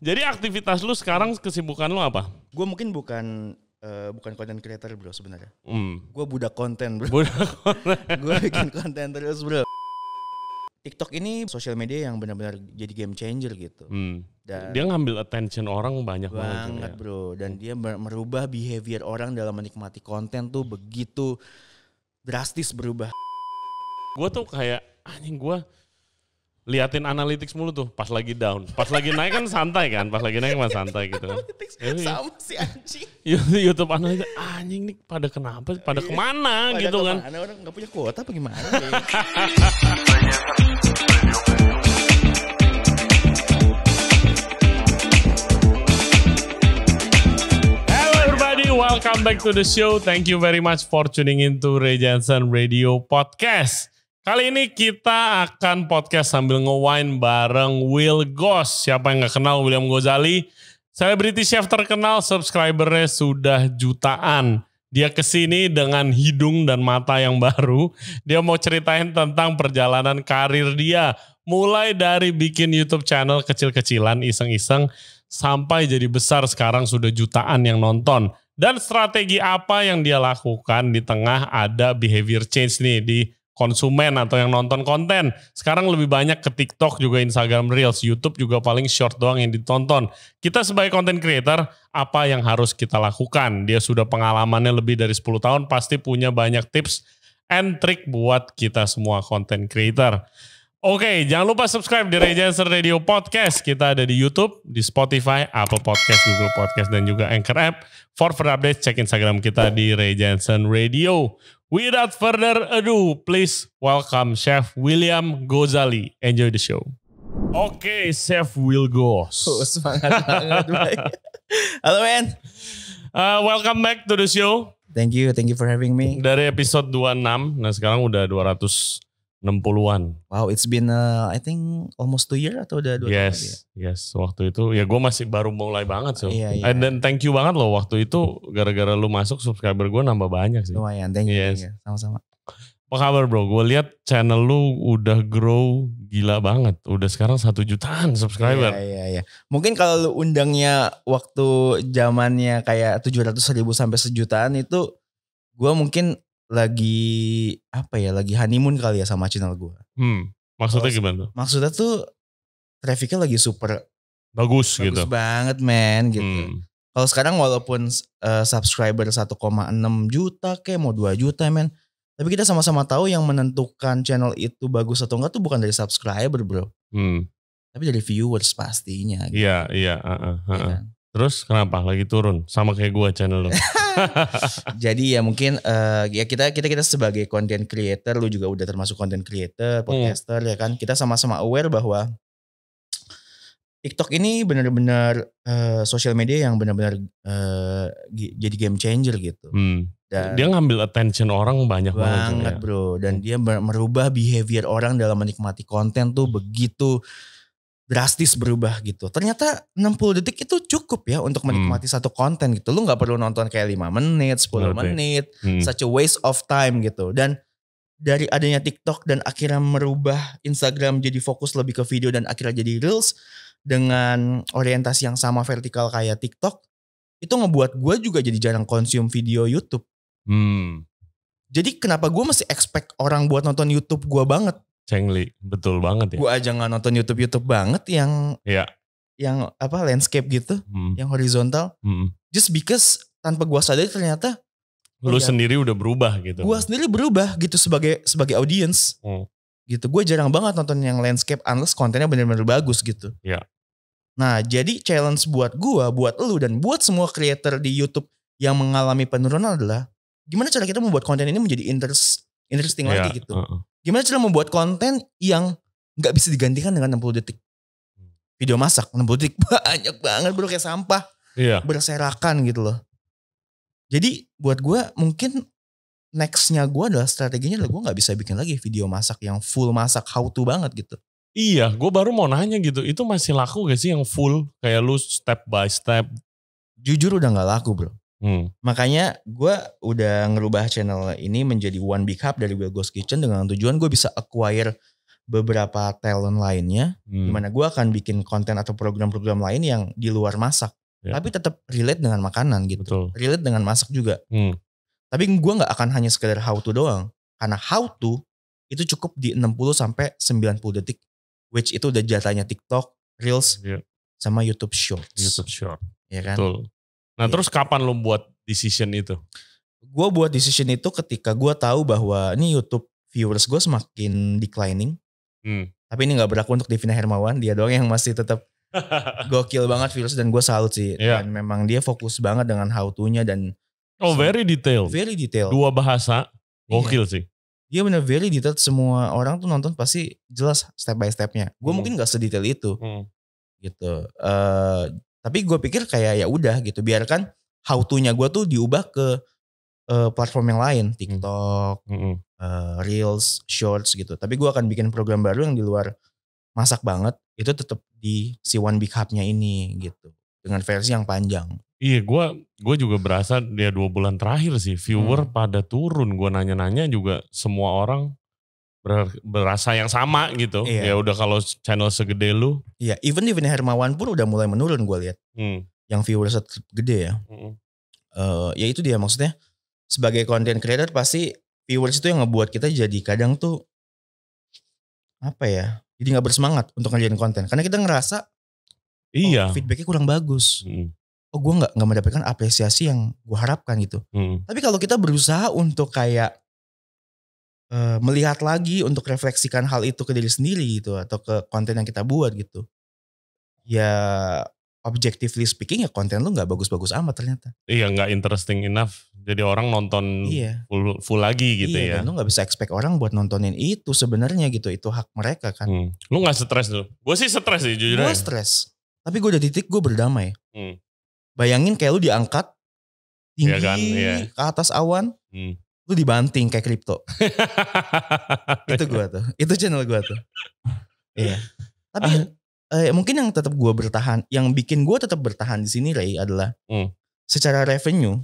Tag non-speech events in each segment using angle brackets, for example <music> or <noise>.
Jadi aktivitas lu sekarang kesibukan lu apa? Gue mungkin bukan uh, bukan konten creator bro sebenarnya. Mm. Gue budak konten bro. Budak konten. <laughs> gue bikin konten terus bro. TikTok ini sosial media yang benar-benar jadi game changer gitu. Mm. Dan dia ngambil attention orang banyak banget, banget ya. bro. Dan dia merubah behavior orang dalam menikmati konten tuh begitu drastis berubah. Gue tuh kayak anjing gue liatin analytics mulu tuh pas lagi down. Pas lagi naik kan santai kan, pas lagi naik mah santai gitu. Analytics sama si anjing. YouTube analytics anjing nih pada kenapa, pada kemana pada gitu kan. kemana, kan. Pada orang nggak punya kuota apa gimana. Hello everybody, welcome back to the show. Thank you very much for tuning in to Ray Johnson Radio Podcast. Kali ini kita akan podcast sambil nge wine bareng Will Goss. Siapa yang nggak kenal William Gozali? Selebriti chef terkenal, subscribernya sudah jutaan. Dia kesini dengan hidung dan mata yang baru. Dia mau ceritain tentang perjalanan karir dia. Mulai dari bikin YouTube channel kecil-kecilan iseng-iseng sampai jadi besar sekarang sudah jutaan yang nonton dan strategi apa yang dia lakukan di tengah ada behavior change nih di konsumen atau yang nonton konten. Sekarang lebih banyak ke TikTok juga Instagram Reels, YouTube juga paling short doang yang ditonton. Kita sebagai content creator, apa yang harus kita lakukan? Dia sudah pengalamannya lebih dari 10 tahun, pasti punya banyak tips and trick buat kita semua content creator. Oke, jangan lupa subscribe di Regenser Radio Podcast. Kita ada di YouTube, di Spotify, Apple Podcast, Google Podcast, dan juga Anchor App. For further update, cek Instagram kita di Regenser Radio. Without further ado, please welcome Chef William Gozali. Enjoy the show. Oke, Chef Will Go. Oh, semangat banget. Halo, man. Uh, welcome back to the show. Thank you, thank you for having me. Dari episode 26, nah sekarang udah 200 60-an. Wow, it's been uh, I think almost two year atau udah dua Yes, tahun ya? yes. Waktu itu ya gue masih baru mulai banget so. Yeah, yeah. And then thank you banget loh waktu itu gara-gara lu masuk subscriber gue nambah banyak sih. Lumayan, thank you. Yes. Sama-sama. Apa kabar bro? Gue lihat channel lu udah grow gila banget. Udah sekarang satu jutaan subscriber. Iya, iya, iya. Mungkin kalau lu undangnya waktu zamannya kayak tujuh ratus ribu sampai sejutaan itu gue mungkin lagi apa ya lagi honeymoon kali ya sama channel gue. Hmm, maksudnya Kalo, gimana? Maksudnya tuh trafficnya lagi super bagus, bagus gitu. Bagus banget men gitu. Hmm. Kalau sekarang walaupun uh, subscriber 1,6 juta kayak mau 2 juta men. Tapi kita sama-sama tahu yang menentukan channel itu bagus atau enggak tuh bukan dari subscriber bro. Hmm. Tapi dari viewers pastinya. Iya, gitu. iya. Uh, uh, uh, uh. Terus kenapa lagi turun? Sama kayak gue channel lo. <laughs> <laughs> Jadi ya mungkin uh, ya kita kita kita sebagai content creator, lu juga udah termasuk content creator, hmm. podcaster hmm. ya kan. Kita sama-sama aware bahwa TikTok ini benar-benar uh, eh, sosial media yang benar-benar uh, jadi game changer gitu. Hmm. Dan dia ngambil attention orang banyak banget, banget ya? bro. Dan dia merubah behavior orang dalam menikmati konten tuh begitu drastis berubah gitu. Ternyata 60 detik itu cukup ya untuk menikmati hmm. satu konten gitu. Lu nggak perlu nonton kayak 5 menit, 10 okay. menit, hmm. such a waste of time gitu. Dan dari adanya TikTok dan akhirnya merubah Instagram jadi fokus lebih ke video dan akhirnya jadi Reels dengan orientasi yang sama vertikal kayak TikTok itu ngebuat gue juga jadi jarang konsum video YouTube. Hmm. Jadi kenapa gue masih expect orang buat nonton YouTube gue banget Cengli, betul banget ya. Gue aja nggak nonton YouTube YouTube banget yang ya. yang apa landscape gitu, hmm. yang horizontal. Hmm. Just because tanpa gue sadar ternyata lu ya, sendiri udah berubah gitu. Gue sendiri berubah gitu sebagai sebagai audience. Hmm. Gitu, gue jarang banget nonton yang landscape unless kontennya bener-bener bagus gitu. Ya. Nah, jadi challenge buat gue, buat lu dan buat semua creator di YouTube yang mengalami penurunan adalah gimana cara kita membuat konten ini menjadi interest interesting yeah. lagi gitu. Uh -uh. Gimana cara membuat konten yang nggak bisa digantikan dengan 60 detik? Video masak 60 detik <laughs> banyak banget bro kayak sampah. Iya. Yeah. Berserakan gitu loh. Jadi buat gue mungkin nextnya gue adalah strateginya adalah gue nggak bisa bikin lagi video masak yang full masak how to banget gitu. Iya, gue baru mau nanya gitu. Itu masih laku gak sih yang full kayak lu step by step? Jujur udah nggak laku bro. Hmm. Makanya gue udah ngerubah channel ini menjadi One Big Hub dari Will Ghost Kitchen dengan tujuan gue bisa acquire beberapa talent lainnya. Hmm. Dimana gue akan bikin konten atau program-program lain yang di luar masak. Ya. Tapi tetap relate dengan makanan gitu. Betul. Relate dengan masak juga. Hmm. Tapi gue gak akan hanya sekedar how to doang. Karena how to itu cukup di 60 sampai 90 detik. Which itu udah jatahnya TikTok, Reels, yeah. sama YouTube Shorts. YouTube Shorts Ya kan? Betul. Nah ya. terus kapan lo buat decision itu? Gue buat decision itu ketika gue tahu bahwa ini YouTube viewers gue semakin declining. Hmm. Tapi ini gak berlaku untuk Devina Hermawan, dia doang yang masih tetap <laughs> gokil banget viewers dan gue salut sih. Yeah. Dan memang dia fokus banget dengan how to-nya dan Oh very detail. Very detail. Dua bahasa, iya. gokil yeah. sih. Dia bener very detail, semua orang tuh nonton pasti jelas step by stepnya. Gue hmm. mungkin gak sedetail itu. Hmm. Gitu. Uh, tapi gue pikir kayak ya udah gitu, biarkan how to-nya gue tuh diubah ke uh, platform yang lain, hmm. TikTok, mm -hmm. uh, Reels, Shorts gitu. Tapi gue akan bikin program baru yang di luar masak banget, itu tetap di si One Big Hub-nya ini gitu. Dengan versi yang panjang. Iya, gue gue juga berasa dia dua bulan terakhir sih viewer hmm. pada turun. Gue nanya-nanya juga semua orang ber, berasa yang sama gitu. Iya. Ya udah kalau channel segede lu. Iya, even even Hermawan pun udah mulai menurun gue lihat. Hmm. Yang viewers gede ya. Hmm. Uh, ya itu dia maksudnya sebagai content creator pasti viewers itu yang ngebuat kita jadi kadang tuh apa ya? Jadi nggak bersemangat untuk ngerjain konten karena kita ngerasa oh, iya oh, feedbacknya kurang bagus. Hmm. Oh gue nggak nggak mendapatkan apresiasi yang gue harapkan gitu. Hmm. Tapi kalau kita berusaha untuk kayak Eh, melihat lagi untuk refleksikan hal itu ke diri sendiri gitu atau ke konten yang kita buat gitu. Ya objectively speaking ya konten lu nggak bagus-bagus amat ternyata. Iya nggak interesting enough. Jadi orang nonton iya. full, full lagi gitu iya, ya. Iya lu nggak bisa expect orang buat nontonin itu sebenarnya gitu. Itu hak mereka kan. Hmm. Lu nggak stres lu Gue sih stres sih jujur Gue stres. Tapi gue udah titik gue berdamai. Hmm. Bayangin kayak lu diangkat iya tinggi iya kan? iya. ke atas awan. Hmm lu dibanting kayak kripto. <laughs> itu gue tuh, itu channel gue tuh. Iya. Tapi uh. eh, mungkin yang tetap gue bertahan, yang bikin gue tetap bertahan di sini Ray adalah hmm. secara revenue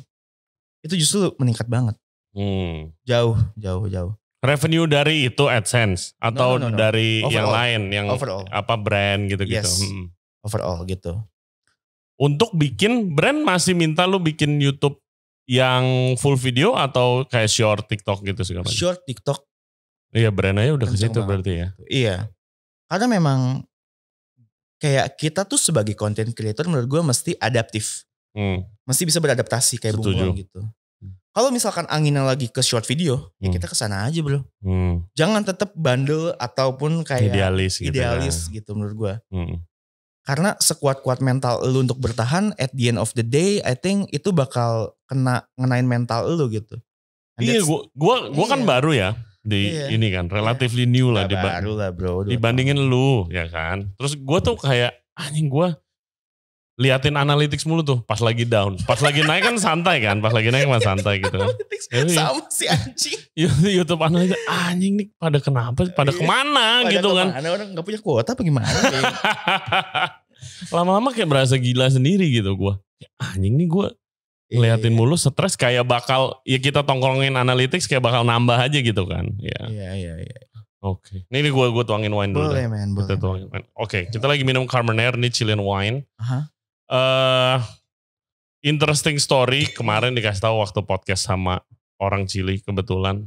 itu justru meningkat banget. Hmm. Jauh, jauh, jauh. Revenue dari itu AdSense atau no, no, no, no. dari overall. yang lain, yang overall. apa brand gitu-gitu. Yes. Hmm. Overall gitu. Untuk bikin brand masih minta lu bikin YouTube yang full video atau kayak short TikTok gitu sih segala Short TikTok. Iya brandnya udah ke situ berarti ya. Iya. Karena memang kayak kita tuh sebagai content creator menurut gue mesti adaptif. Hmm. Mesti bisa beradaptasi kayak Setuju. gitu. Kalau misalkan anginnya lagi ke short video, ya hmm. ya kita ke sana aja bro. Hmm. Jangan tetap bandel ataupun kayak idealis gitu, kan. idealis gitu menurut gue. Hmm. Karena sekuat-kuat mental lu untuk bertahan, at the end of the day, I think itu bakal kena ngenain mental lu gitu. And iya, gua, gua, gua kan iya. kan baru ya di iya. ini kan, iya. relatively iya. new lah. Nah, baru lah bro. Dibandingin lu, ya kan. Terus gua tuh kayak, anjing gua liatin analitik mulu tuh pas lagi down. Pas lagi naik kan santai kan, pas lagi naik mah santai gitu. analytics iya, iya. sama si anjing. YouTube analytics anjing nih pada kenapa, pada iya. kemana pada gitu kan. kemana, kan. Orang gak punya kuota apa gimana. <laughs> Lama-lama kayak berasa gila sendiri gitu gue. Ya, anjing nih gue liatin iya, mulu stres kayak bakal ya kita tongkrongin analitik kayak bakal nambah aja gitu kan. Ya Iya iya iya. Oke. Okay. Ini gue gue tuangin wine dulu. Boleh, Kita tuangin Oke, okay, kita lagi minum Carmenere nih Chilean wine. Uh -huh uh, interesting story kemarin dikasih tahu waktu podcast sama orang Cili kebetulan.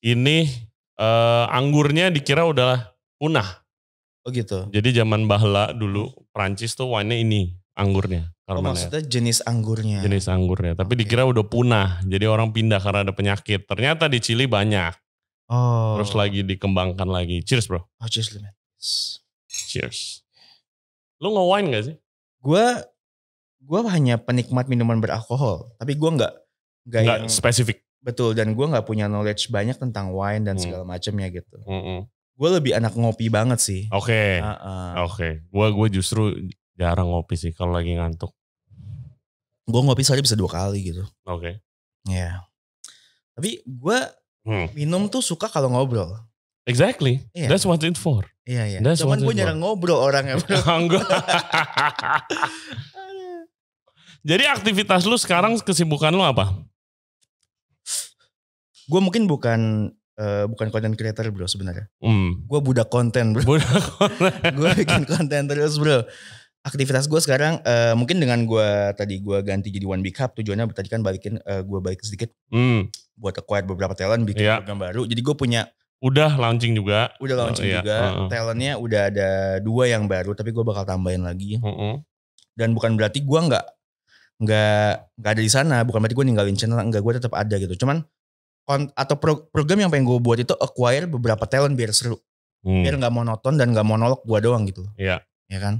Ini uh, anggurnya dikira udah punah. Oh gitu. Jadi zaman bahla dulu Prancis tuh wine ini anggurnya. Oh maksudnya jenis anggurnya. Jenis anggurnya, tapi okay. dikira udah punah. Jadi orang pindah karena ada penyakit. Ternyata di Chili banyak. Oh. Terus lagi dikembangkan lagi. Cheers, Bro. Oh, cheers, man. Cheers. Lu nge-wine gak sih? gue gue hanya penikmat minuman beralkohol tapi gue nggak nggak yang spesifik betul dan gue nggak punya knowledge banyak tentang wine dan hmm. segala macamnya gitu hmm gue lebih anak ngopi banget sih oke oke gue gue justru jarang ngopi sih kalau lagi ngantuk gue ngopi sehari bisa dua kali gitu oke okay. ya tapi gue hmm. minum tuh suka kalau ngobrol Exactly. Yeah. That's what it for. Iya iya. Yeah. Cuman gue jarang ngobrol orangnya. <laughs> <laughs> Jadi aktivitas lu sekarang kesibukan lu apa? Gue mungkin bukan uh, bukan content creator bro sebenarnya. Mm. Gue budak konten bro. Budak konten. <laughs> gue bikin konten terus bro. Aktivitas gue sekarang uh, mungkin dengan gue tadi gue ganti jadi One Big Hub tujuannya tadi kan balikin uh, eh, gue balik sedikit. Mm. Buat acquire beberapa talent bikin yeah. program baru. Jadi gue punya Udah launching juga. Udah oh, launching uh, iya. juga. Uh, Talentnya udah ada dua yang baru, tapi gue bakal tambahin lagi. Uh -uh. Dan bukan berarti gue nggak nggak nggak ada di sana. Bukan berarti gue ninggalin channel, enggak gue tetap ada gitu. Cuman atau pro, program yang pengen gue buat itu acquire beberapa talent biar seru, hmm. biar nggak monoton dan nggak monolog gue doang gitu. Iya. Yeah. Ya kan.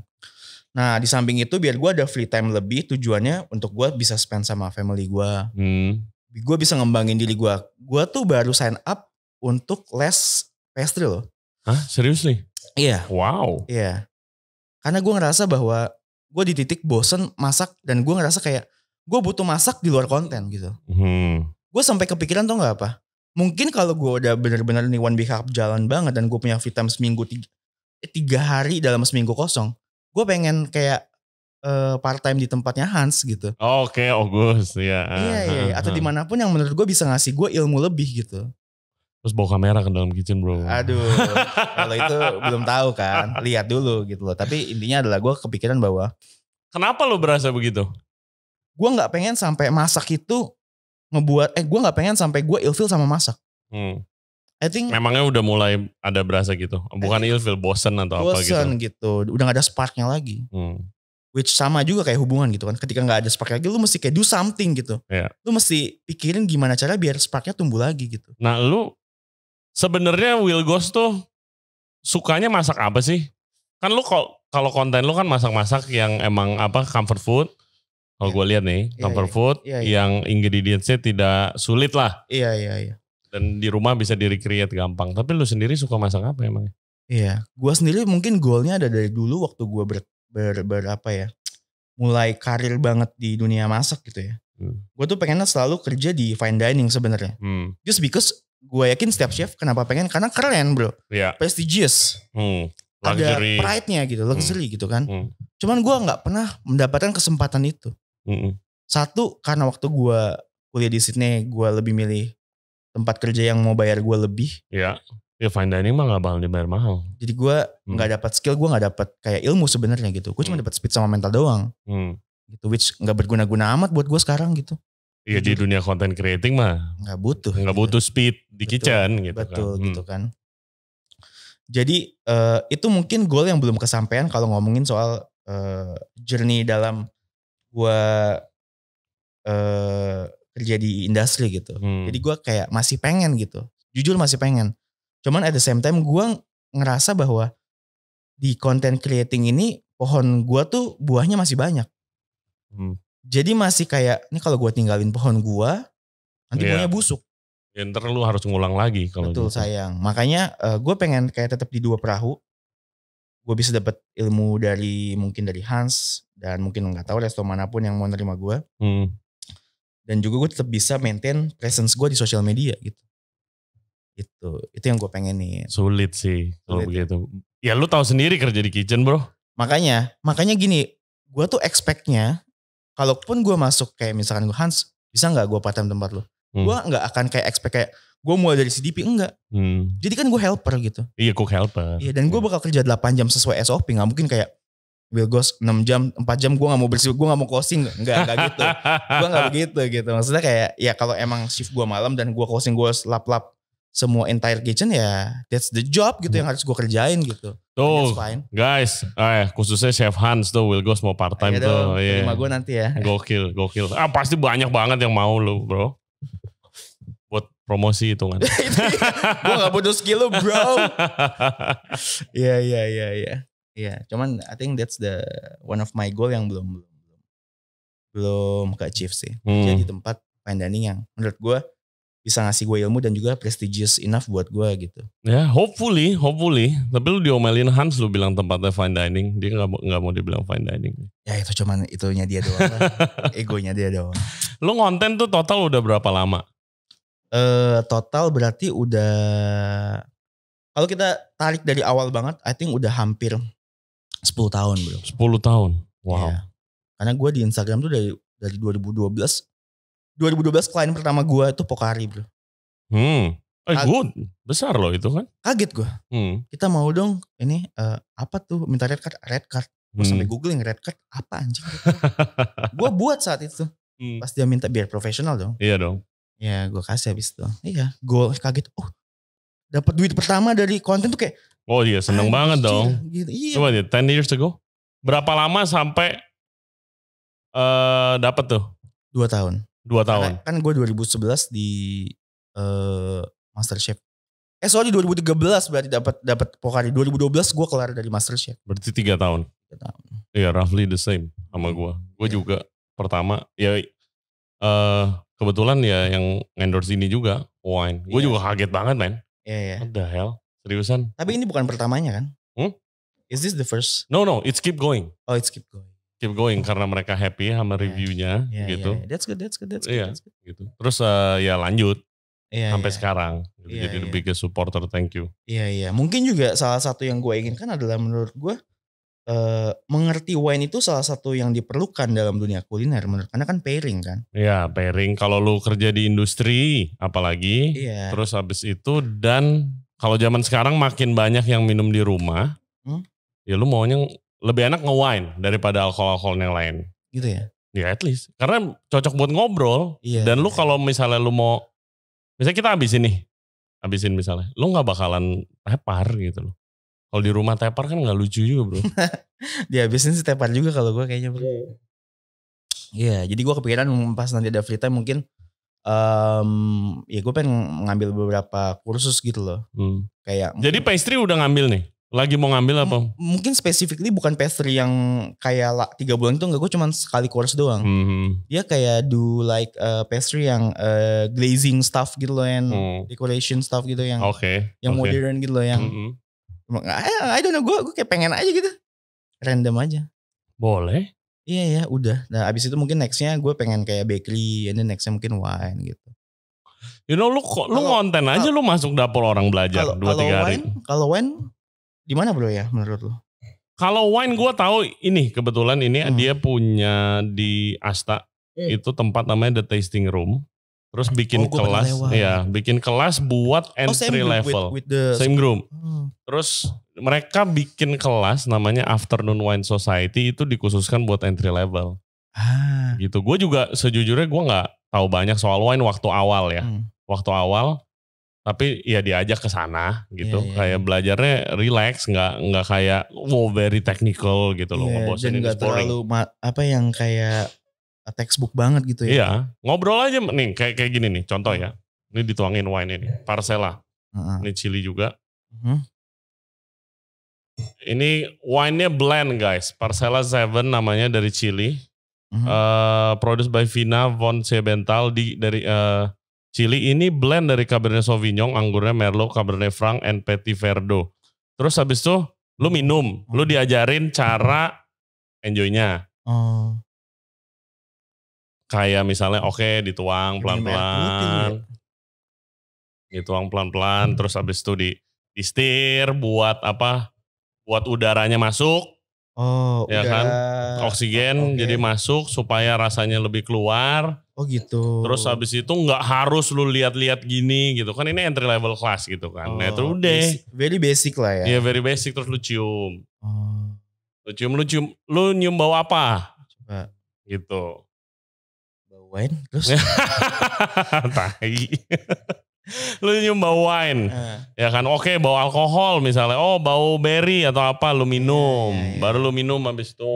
Nah di samping itu biar gue ada free time lebih, tujuannya untuk gue bisa spend sama family gue. Hmm. Gue bisa ngembangin diri gue. Gue tuh baru sign up untuk les pastry loh. Hah? Serius nih? Iya. Wow. Iya. Karena gue ngerasa bahwa gue di titik bosen masak dan gue ngerasa kayak gue butuh masak di luar konten gitu. Hmm. Gue sampai kepikiran tuh gak apa? Mungkin kalau gue udah bener-bener nih one big up jalan banget dan gue punya vitam seminggu tiga, eh, tiga hari dalam seminggu kosong. Gue pengen kayak uh, eh, part time di tempatnya Hans gitu. Oke, okay, August ya. Iya, iya, atau dimanapun yang menurut gue bisa ngasih gue ilmu lebih gitu. Terus bawa kamera ke dalam kitchen bro. Aduh, kalau itu belum tahu kan, lihat dulu gitu loh. Tapi intinya adalah gue kepikiran bahwa. Kenapa lo berasa begitu? Gue nggak pengen sampai masak itu ngebuat, eh gue nggak pengen sampai gue ilfil sama masak. Hmm. I think. Memangnya udah mulai ada berasa gitu? Bukan ilfil, bosen atau bosen apa gitu? Bosen gitu, udah gak ada sparknya lagi. Hmm. Which sama juga kayak hubungan gitu kan. Ketika gak ada sparknya lagi, lu mesti kayak do something gitu. Yeah. Lu mesti pikirin gimana cara biar sparknya tumbuh lagi gitu. Nah lu sebenarnya Will Ghost tuh sukanya masak apa sih? Kan lu kok kalau konten lu kan masak-masak yang emang apa comfort food. Kalau yeah. gue lihat nih, yeah, comfort yeah. food yeah, yeah. yang ingredientsnya tidak sulit lah. Iya, yeah, iya, yeah, iya. Yeah. Dan di rumah bisa di-recreate gampang. Tapi lu sendiri suka masak apa emangnya? Iya, gue sendiri mungkin goalnya ada dari dulu waktu gue ber, ber, ber apa ya, mulai karir banget di dunia masak gitu ya. Hmm. Gue tuh pengennya selalu kerja di fine dining sebenarnya. Hmm. Just because gue yakin setiap chef kenapa pengen karena keren bro yeah. prestigious hmm. ada pride-nya gitu hmm. luxury hmm. gitu kan hmm. cuman gue nggak pernah mendapatkan kesempatan itu hmm. satu karena waktu gue kuliah di Sydney gue lebih milih tempat kerja yang mau bayar gue lebih ya yeah. ya fine dining mah gak bakal dibayar mahal jadi gue hmm. Gak dapat skill gue gak dapat kayak ilmu sebenarnya gitu gue cuma hmm. dapat speed sama mental doang hmm. gitu which nggak berguna-guna amat buat gue sekarang gitu Iya di dunia content creating mah nggak butuh nggak gitu. butuh speed di betul, kitchen gitu kan. betul kan. gitu kan. Jadi uh, itu mungkin goal yang belum kesampaian kalau ngomongin soal uh, journey dalam gua uh, kerja di industri gitu. Hmm. Jadi gua kayak masih pengen gitu. Jujur masih pengen. Cuman at the same time gua ngerasa bahwa di content creating ini pohon gua tuh buahnya masih banyak. Hmm. Jadi masih kayak ini kalau gue tinggalin pohon gue nanti yeah. busuk. Ya, ntar lu harus ngulang lagi kalau betul gitu. sayang. Makanya uh, eh, gue pengen kayak tetap di dua perahu. Gue bisa dapat ilmu dari mungkin dari Hans dan mungkin nggak tahu resto manapun yang mau nerima gue. Hmm. Dan juga gue tetap bisa maintain presence gue di sosial media gitu. Itu itu yang gue pengen nih. Sulit sih kalau ya? begitu. Ya lu tahu sendiri kerja di kitchen bro. Makanya makanya gini, gue tuh expectnya kalaupun gue masuk kayak misalkan gue Hans bisa nggak gue part time tempat lo hmm. gue nggak akan kayak expect kayak gue mulai dari CDP enggak hmm. jadi kan gue helper gitu iya cook helper iya dan gue hmm. Iya. bakal kerja 8 jam sesuai SOP nggak mungkin kayak Will Ghost 6 jam 4 jam gue nggak mau bersih gue nggak mau closing nggak nggak gitu gue nggak <laughs> begitu gitu maksudnya kayak ya kalau emang shift gue malam dan gue closing gue lap lap semua entire kitchen ya that's the job gitu yang harus gue kerjain gitu. Tuh guys, eh, khususnya Chef Hans tuh Will go mau part time Ayo iya tuh. ya Yeah. gue nanti ya. Gokil, gokil. Ah pasti banyak banget yang mau lo bro. Buat promosi <laughs> itu kan iya. gue gak butuh skill lo bro. <laughs> Iya, iya, iya, iya. Iya, cuman I think that's the one of my goal yang belum belum belum ke achieve sih. Hmm. Jadi tempat fine dining yang menurut gue bisa ngasih gue ilmu dan juga prestigious enough buat gue gitu. Ya, yeah, hopefully, hopefully. Tapi lu diomelin Hans lu bilang tempatnya fine dining, dia nggak mau nggak mau dibilang fine dining. Ya itu cuman itunya dia doang, <laughs> egonya dia doang. Lu ngonten tuh total udah berapa lama? Eh uh, total berarti udah kalau kita tarik dari awal banget, I think udah hampir 10 tahun bro. 10 tahun, wow. Yeah. Karena gue di Instagram tuh dari dari 2012 2012 klien pertama gue itu Pokari bro. Hmm. Eh good, besar loh itu kan. Kaget gue. Hmm. Kita mau dong ini uh, apa tuh minta red card, red card. Gue hmm. sampai googling red card apa anjing. <laughs> gue buat saat itu. Hmm. Pas dia minta biar profesional dong. Iya dong. Ya gue kasih habis itu. Iya gue kaget. Oh dapat duit pertama dari konten tuh kayak. Oh iya seneng banget dong. Gitu. Iya. Coba deh 10 years ago. Berapa lama sampai uh, eh, dapat tuh? Dua tahun. Dua tahun. Karena, kan gue 2011 di uh, MasterChef. Eh sorry 2013 berarti dapat dapat Pokari. 2012 gue kelar dari MasterChef. Berarti tiga tahun. Tiga tahun. Iya yeah, roughly the same sama gue. Gue yeah. juga pertama ya uh, kebetulan ya yang endorse ini juga wine. Gue yeah. juga kaget banget men. Iya yeah, iya. Yeah. What the hell? Seriusan? Tapi ini bukan pertamanya kan? Hmm? Is this the first? No no, it's keep going. Oh, it's keep going keep going karena mereka happy sama reviewnya yeah, gitu. Yeah, that's good, that's good, that's good. Yeah, that's good. gitu. Terus uh, ya lanjut yeah, sampai yeah. sekarang. Gitu. Yeah, Jadi yeah. the iya. biggest supporter, thank you. Iya yeah, iya. Yeah. Mungkin juga salah satu yang gue inginkan adalah menurut gue uh, mengerti wine itu salah satu yang diperlukan dalam dunia kuliner menurut karena kan pairing kan. Iya yeah, pairing. Kalau lu kerja di industri apalagi. Yeah. Terus habis itu dan kalau zaman sekarang makin banyak yang minum di rumah. Hmm? Ya lu maunya lebih enak nge-wine daripada alkohol-alkohol yang lain. Gitu ya? Ya at least. Karena cocok buat ngobrol. Iya, dan lu iya. kalau misalnya lu mau, misalnya kita habisin nih, habisin misalnya, lu gak bakalan tepar gitu loh. Kalau di rumah tepar kan gak lucu juga bro. <laughs> Dihabisin sih tepar juga kalau gue kayaknya bro. Iya, iya jadi gue kepikiran pas nanti ada free time mungkin um, ya gue pengen ngambil beberapa kursus gitu loh. Hmm. Kayak Jadi pastry udah ngambil nih? Lagi mau ngambil apa? M mungkin specifically bukan pastry yang kayak tiga bulan itu enggak gue cuman sekali course doang. Mm -hmm. Dia kayak do like uh, pastry yang uh, glazing stuff gitu loh and mm. decoration stuff gitu yang okay. yang okay. modern gitu loh yang mm -hmm. I, I don't know gue gue kayak pengen aja gitu random aja. Boleh. Iya ya udah. Nah abis itu mungkin nextnya gue pengen kayak bakery, and then nextnya mungkin wine gitu. You know lu kok lu kalo, konten aja kalo, lu masuk dapur orang belajar dua tiga hari. Kalau wine, di mana bro ya menurut lo? Kalau wine gue tahu ini kebetulan ini hmm. dia punya di Asta hmm. itu tempat namanya the tasting room. Terus ah. bikin oh, kelas, ya bikin kelas buat oh, entry oh, level, with, with the... same room. Hmm. Terus mereka bikin kelas namanya Afternoon Wine Society itu dikhususkan buat entry level. Ah. Gitu. Gue juga sejujurnya gue nggak tahu banyak soal wine waktu awal ya. Hmm. Waktu awal tapi ya diajak ke sana gitu yeah, yeah. kayak iya. belajarnya relax nggak nggak kayak wow very technical gitu loh yeah, iya, nggak dan nggak terlalu apa yang kayak textbook banget gitu ya iya yeah. ngobrol aja nih kayak kayak gini nih contoh ya ini dituangin wine ini parcela uh-huh. ini chili juga uh-huh. ini wine-nya blend guys parcela seven namanya dari chili uh-huh. uh, produced by Vina von Sebental di dari uh, Chili ini blend dari Cabernet Sauvignon, anggurnya Merlot, Cabernet Franc, and Petit Verdot. Terus habis itu lu hmm. minum, lu hmm. diajarin cara enjoynya. Oh. Kayak misalnya oke okay, ya. dituang pelan-pelan. Dituang hmm. pelan-pelan terus habis itu di di buat apa? Buat udaranya masuk. Oh, ya kan? udah. kan? Oksigen okay. jadi masuk supaya rasanya lebih keluar Oh gitu. Terus habis itu nggak harus lu lihat-lihat gini gitu kan ini entry level class gitu kan. Oh, nah itu udah. very basic lah ya. Iya yeah, very basic terus lu cium. Oh. Lu cium lu cium lu nyium bau apa? Coba. Gitu. Bau wine terus. <laughs> tai. <laughs> lu nyium bau wine. Uh. Ya kan oke okay, bau alkohol misalnya. Oh bau berry atau apa lu minum. Yeah, yeah, yeah. Baru lu minum habis itu.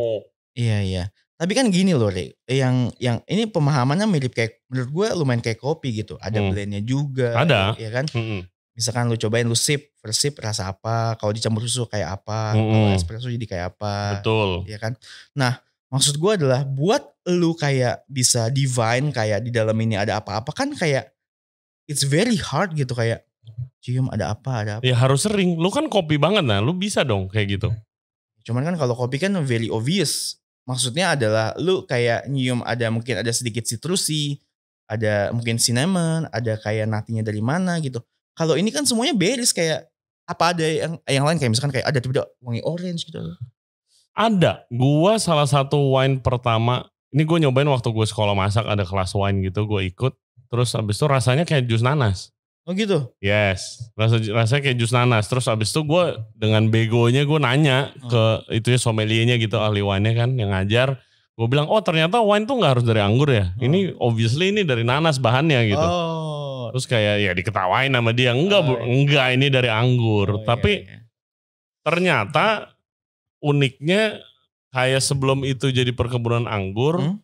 Iya iya. Tapi kan gini loh, Re. Yang yang ini pemahamannya mirip kayak menurut gue lumayan kayak kopi gitu. Ada hmm. blendnya juga. Ada. Ya kan? Hmm. Misalkan lu cobain lu sip, first sip rasa apa, kalau dicampur susu kayak apa, hmm. kalau espresso jadi kayak apa. Betul. Ya kan? Nah, maksud gue adalah buat lu kayak bisa divine kayak di dalam ini ada apa-apa kan kayak it's very hard gitu kayak cium ada apa ada apa. Ya harus sering. Lu kan kopi banget nah, lu bisa dong kayak gitu. Cuman kan kalau kopi kan very obvious maksudnya adalah lu kayak nyium ada mungkin ada sedikit citrusi, ada mungkin cinnamon, ada kayak natinya dari mana gitu. Kalau ini kan semuanya beris kayak apa ada yang yang lain kayak misalkan kayak ada tiba-tiba wangi orange gitu. Ada. Gua salah satu wine pertama ini gue nyobain waktu gue sekolah masak ada kelas wine gitu gue ikut terus habis itu rasanya kayak jus nanas Oh gitu? Yes. Rasa rasanya kayak jus nanas. Terus abis itu gue dengan begonya gue nanya oh. ke itunya sommeliernya gitu ahli wine kan yang ngajar. Gue bilang oh ternyata wine tuh nggak harus dari anggur ya. Oh. Ini obviously ini dari nanas bahannya gitu. Oh. Terus kayak ya diketawain sama dia enggak oh, iya. enggak ini dari anggur. Oh, iya, Tapi iya, iya. ternyata uniknya kayak sebelum itu jadi perkebunan anggur hmm?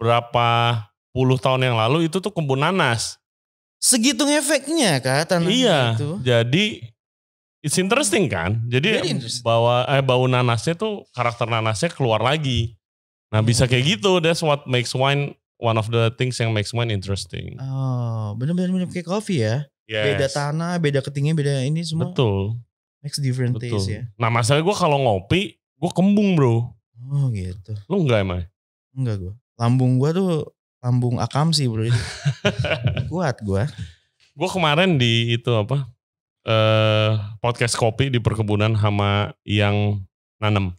berapa puluh tahun yang lalu itu tuh kebun nanas segitu efeknya kan tanah iya, itu. Jadi it's interesting kan. Jadi interesting. bahwa eh, bau nanasnya tuh karakter nanasnya keluar lagi. Nah, bisa iya. kayak gitu. That's what makes wine one of the things yang makes wine interesting. Oh, benar-benar kayak kopi ya. Yes. Beda tanah, beda ketinggian, beda ini semua. Betul. Makes different Betul. taste ya. Nah, masalah gue kalau ngopi, gue kembung bro. Oh gitu. Lu enggak emang? Enggak gue. Lambung gue tuh lambung akam sih bro. <laughs> Kuat gue. Gue kemarin di itu apa? Eh, podcast kopi di perkebunan sama yang nanem.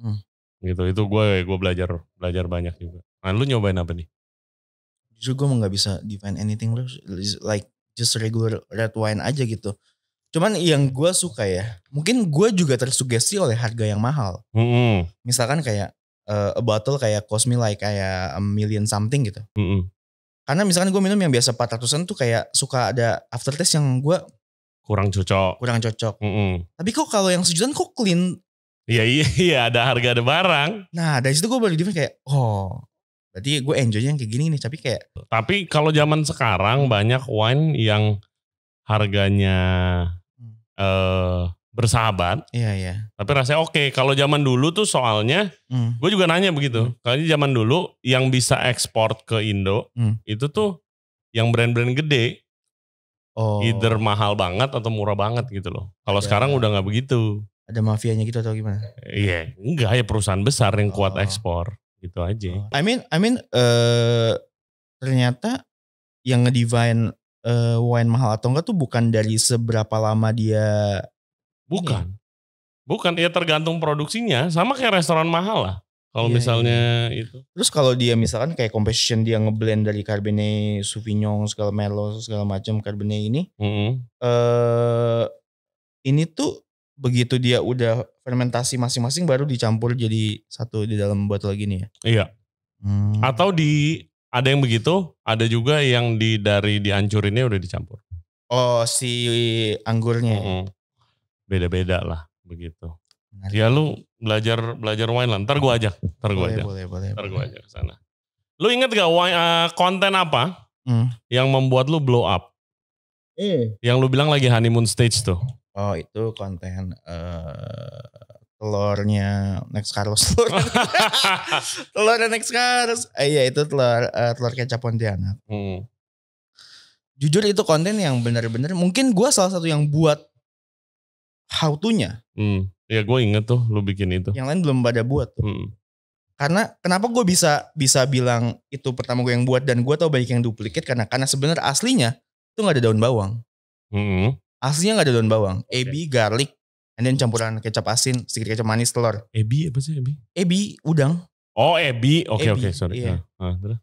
Hmm. Gitu. Itu gue gue belajar belajar banyak juga. Nah, lu nyobain apa nih? Justru gue nggak bisa define anything bro. Like just regular red wine aja gitu. Cuman yang gue suka ya, mungkin gue juga tersugesti oleh harga yang mahal. -hmm. Misalkan kayak uh, a bottle kayak cost me like kayak a million something gitu. Mm -hmm. Karena misalkan gue minum yang biasa 400-an tuh kayak suka ada aftertaste yang gue kurang cocok. Kurang cocok. Mm -hmm. Tapi kok kalau yang sejutaan kok clean. Iya iya iya ada harga ada barang. Nah dari situ gue baru dimana kayak oh berarti gue enjoynya yang kayak gini nih tapi kayak. Tapi kalau zaman sekarang banyak wine yang harganya hmm. eh hmm. uh, bersahabat. Iya iya. Tapi rasanya oke. Okay. Kalau zaman dulu tuh soalnya, mm. gue juga nanya begitu. Mm. Kayaknya zaman dulu yang bisa ekspor ke Indo mm. itu tuh yang brand-brand gede, oh. either mahal banget atau murah banget gitu loh. Kalau sekarang udah nggak begitu. Ada mafianya gitu atau gimana? Iya, yeah, enggak ya perusahaan besar yang kuat oh. ekspor gitu aja. Oh. I mean, I mean, uh, ternyata yang ngedivine uh, eh, wine mahal atau enggak tuh bukan dari seberapa lama dia Bukan. Hmm. Bukan, ya tergantung produksinya. Sama kayak restoran mahal lah. Kalau iya, misalnya iya. itu. Terus kalau dia misalkan kayak composition dia ngeblend dari Cabernet Sauvignon segala Merlot segala macam Cabernet ini. Mm -hmm. eh, ini tuh begitu dia udah fermentasi masing-masing baru dicampur jadi satu di dalam botol gini ya. Iya. Hmm. Atau di ada yang begitu, ada juga yang di dari dihancurinnya udah dicampur. Oh, si anggurnya. Mm -hmm beda-beda lah begitu. Dia Ya lu belajar belajar wine lah. Ntar gue ajak, ntar gue ajak, ntar gue ajak sana. Lu inget gak wine, uh, konten apa hmm. yang membuat lu blow up? Eh. Yang lu bilang lagi honeymoon stage tuh. Oh itu konten uh, telurnya Next Carlos telur <laughs> telur Next Carlos eh, iya itu telur uh, telur kecap Pontianak hmm. jujur itu konten yang benar-benar mungkin gua salah satu yang buat how to-nya. Hmm. Ya gue inget tuh lu bikin itu. Yang lain belum pada buat tuh. Hmm. Karena kenapa gue bisa bisa bilang itu pertama gue yang buat dan gue tau banyak yang duplikat karena karena sebenarnya aslinya itu nggak ada daun bawang. Hmm. Aslinya nggak ada daun bawang. Okay. Ebi, garlic, and then campuran kecap asin, sedikit kecap manis, telur. Ebi apa sih ebi? Ebi udang. Oh ebi, oke okay, oke okay, sorry. Iya. Ah, ah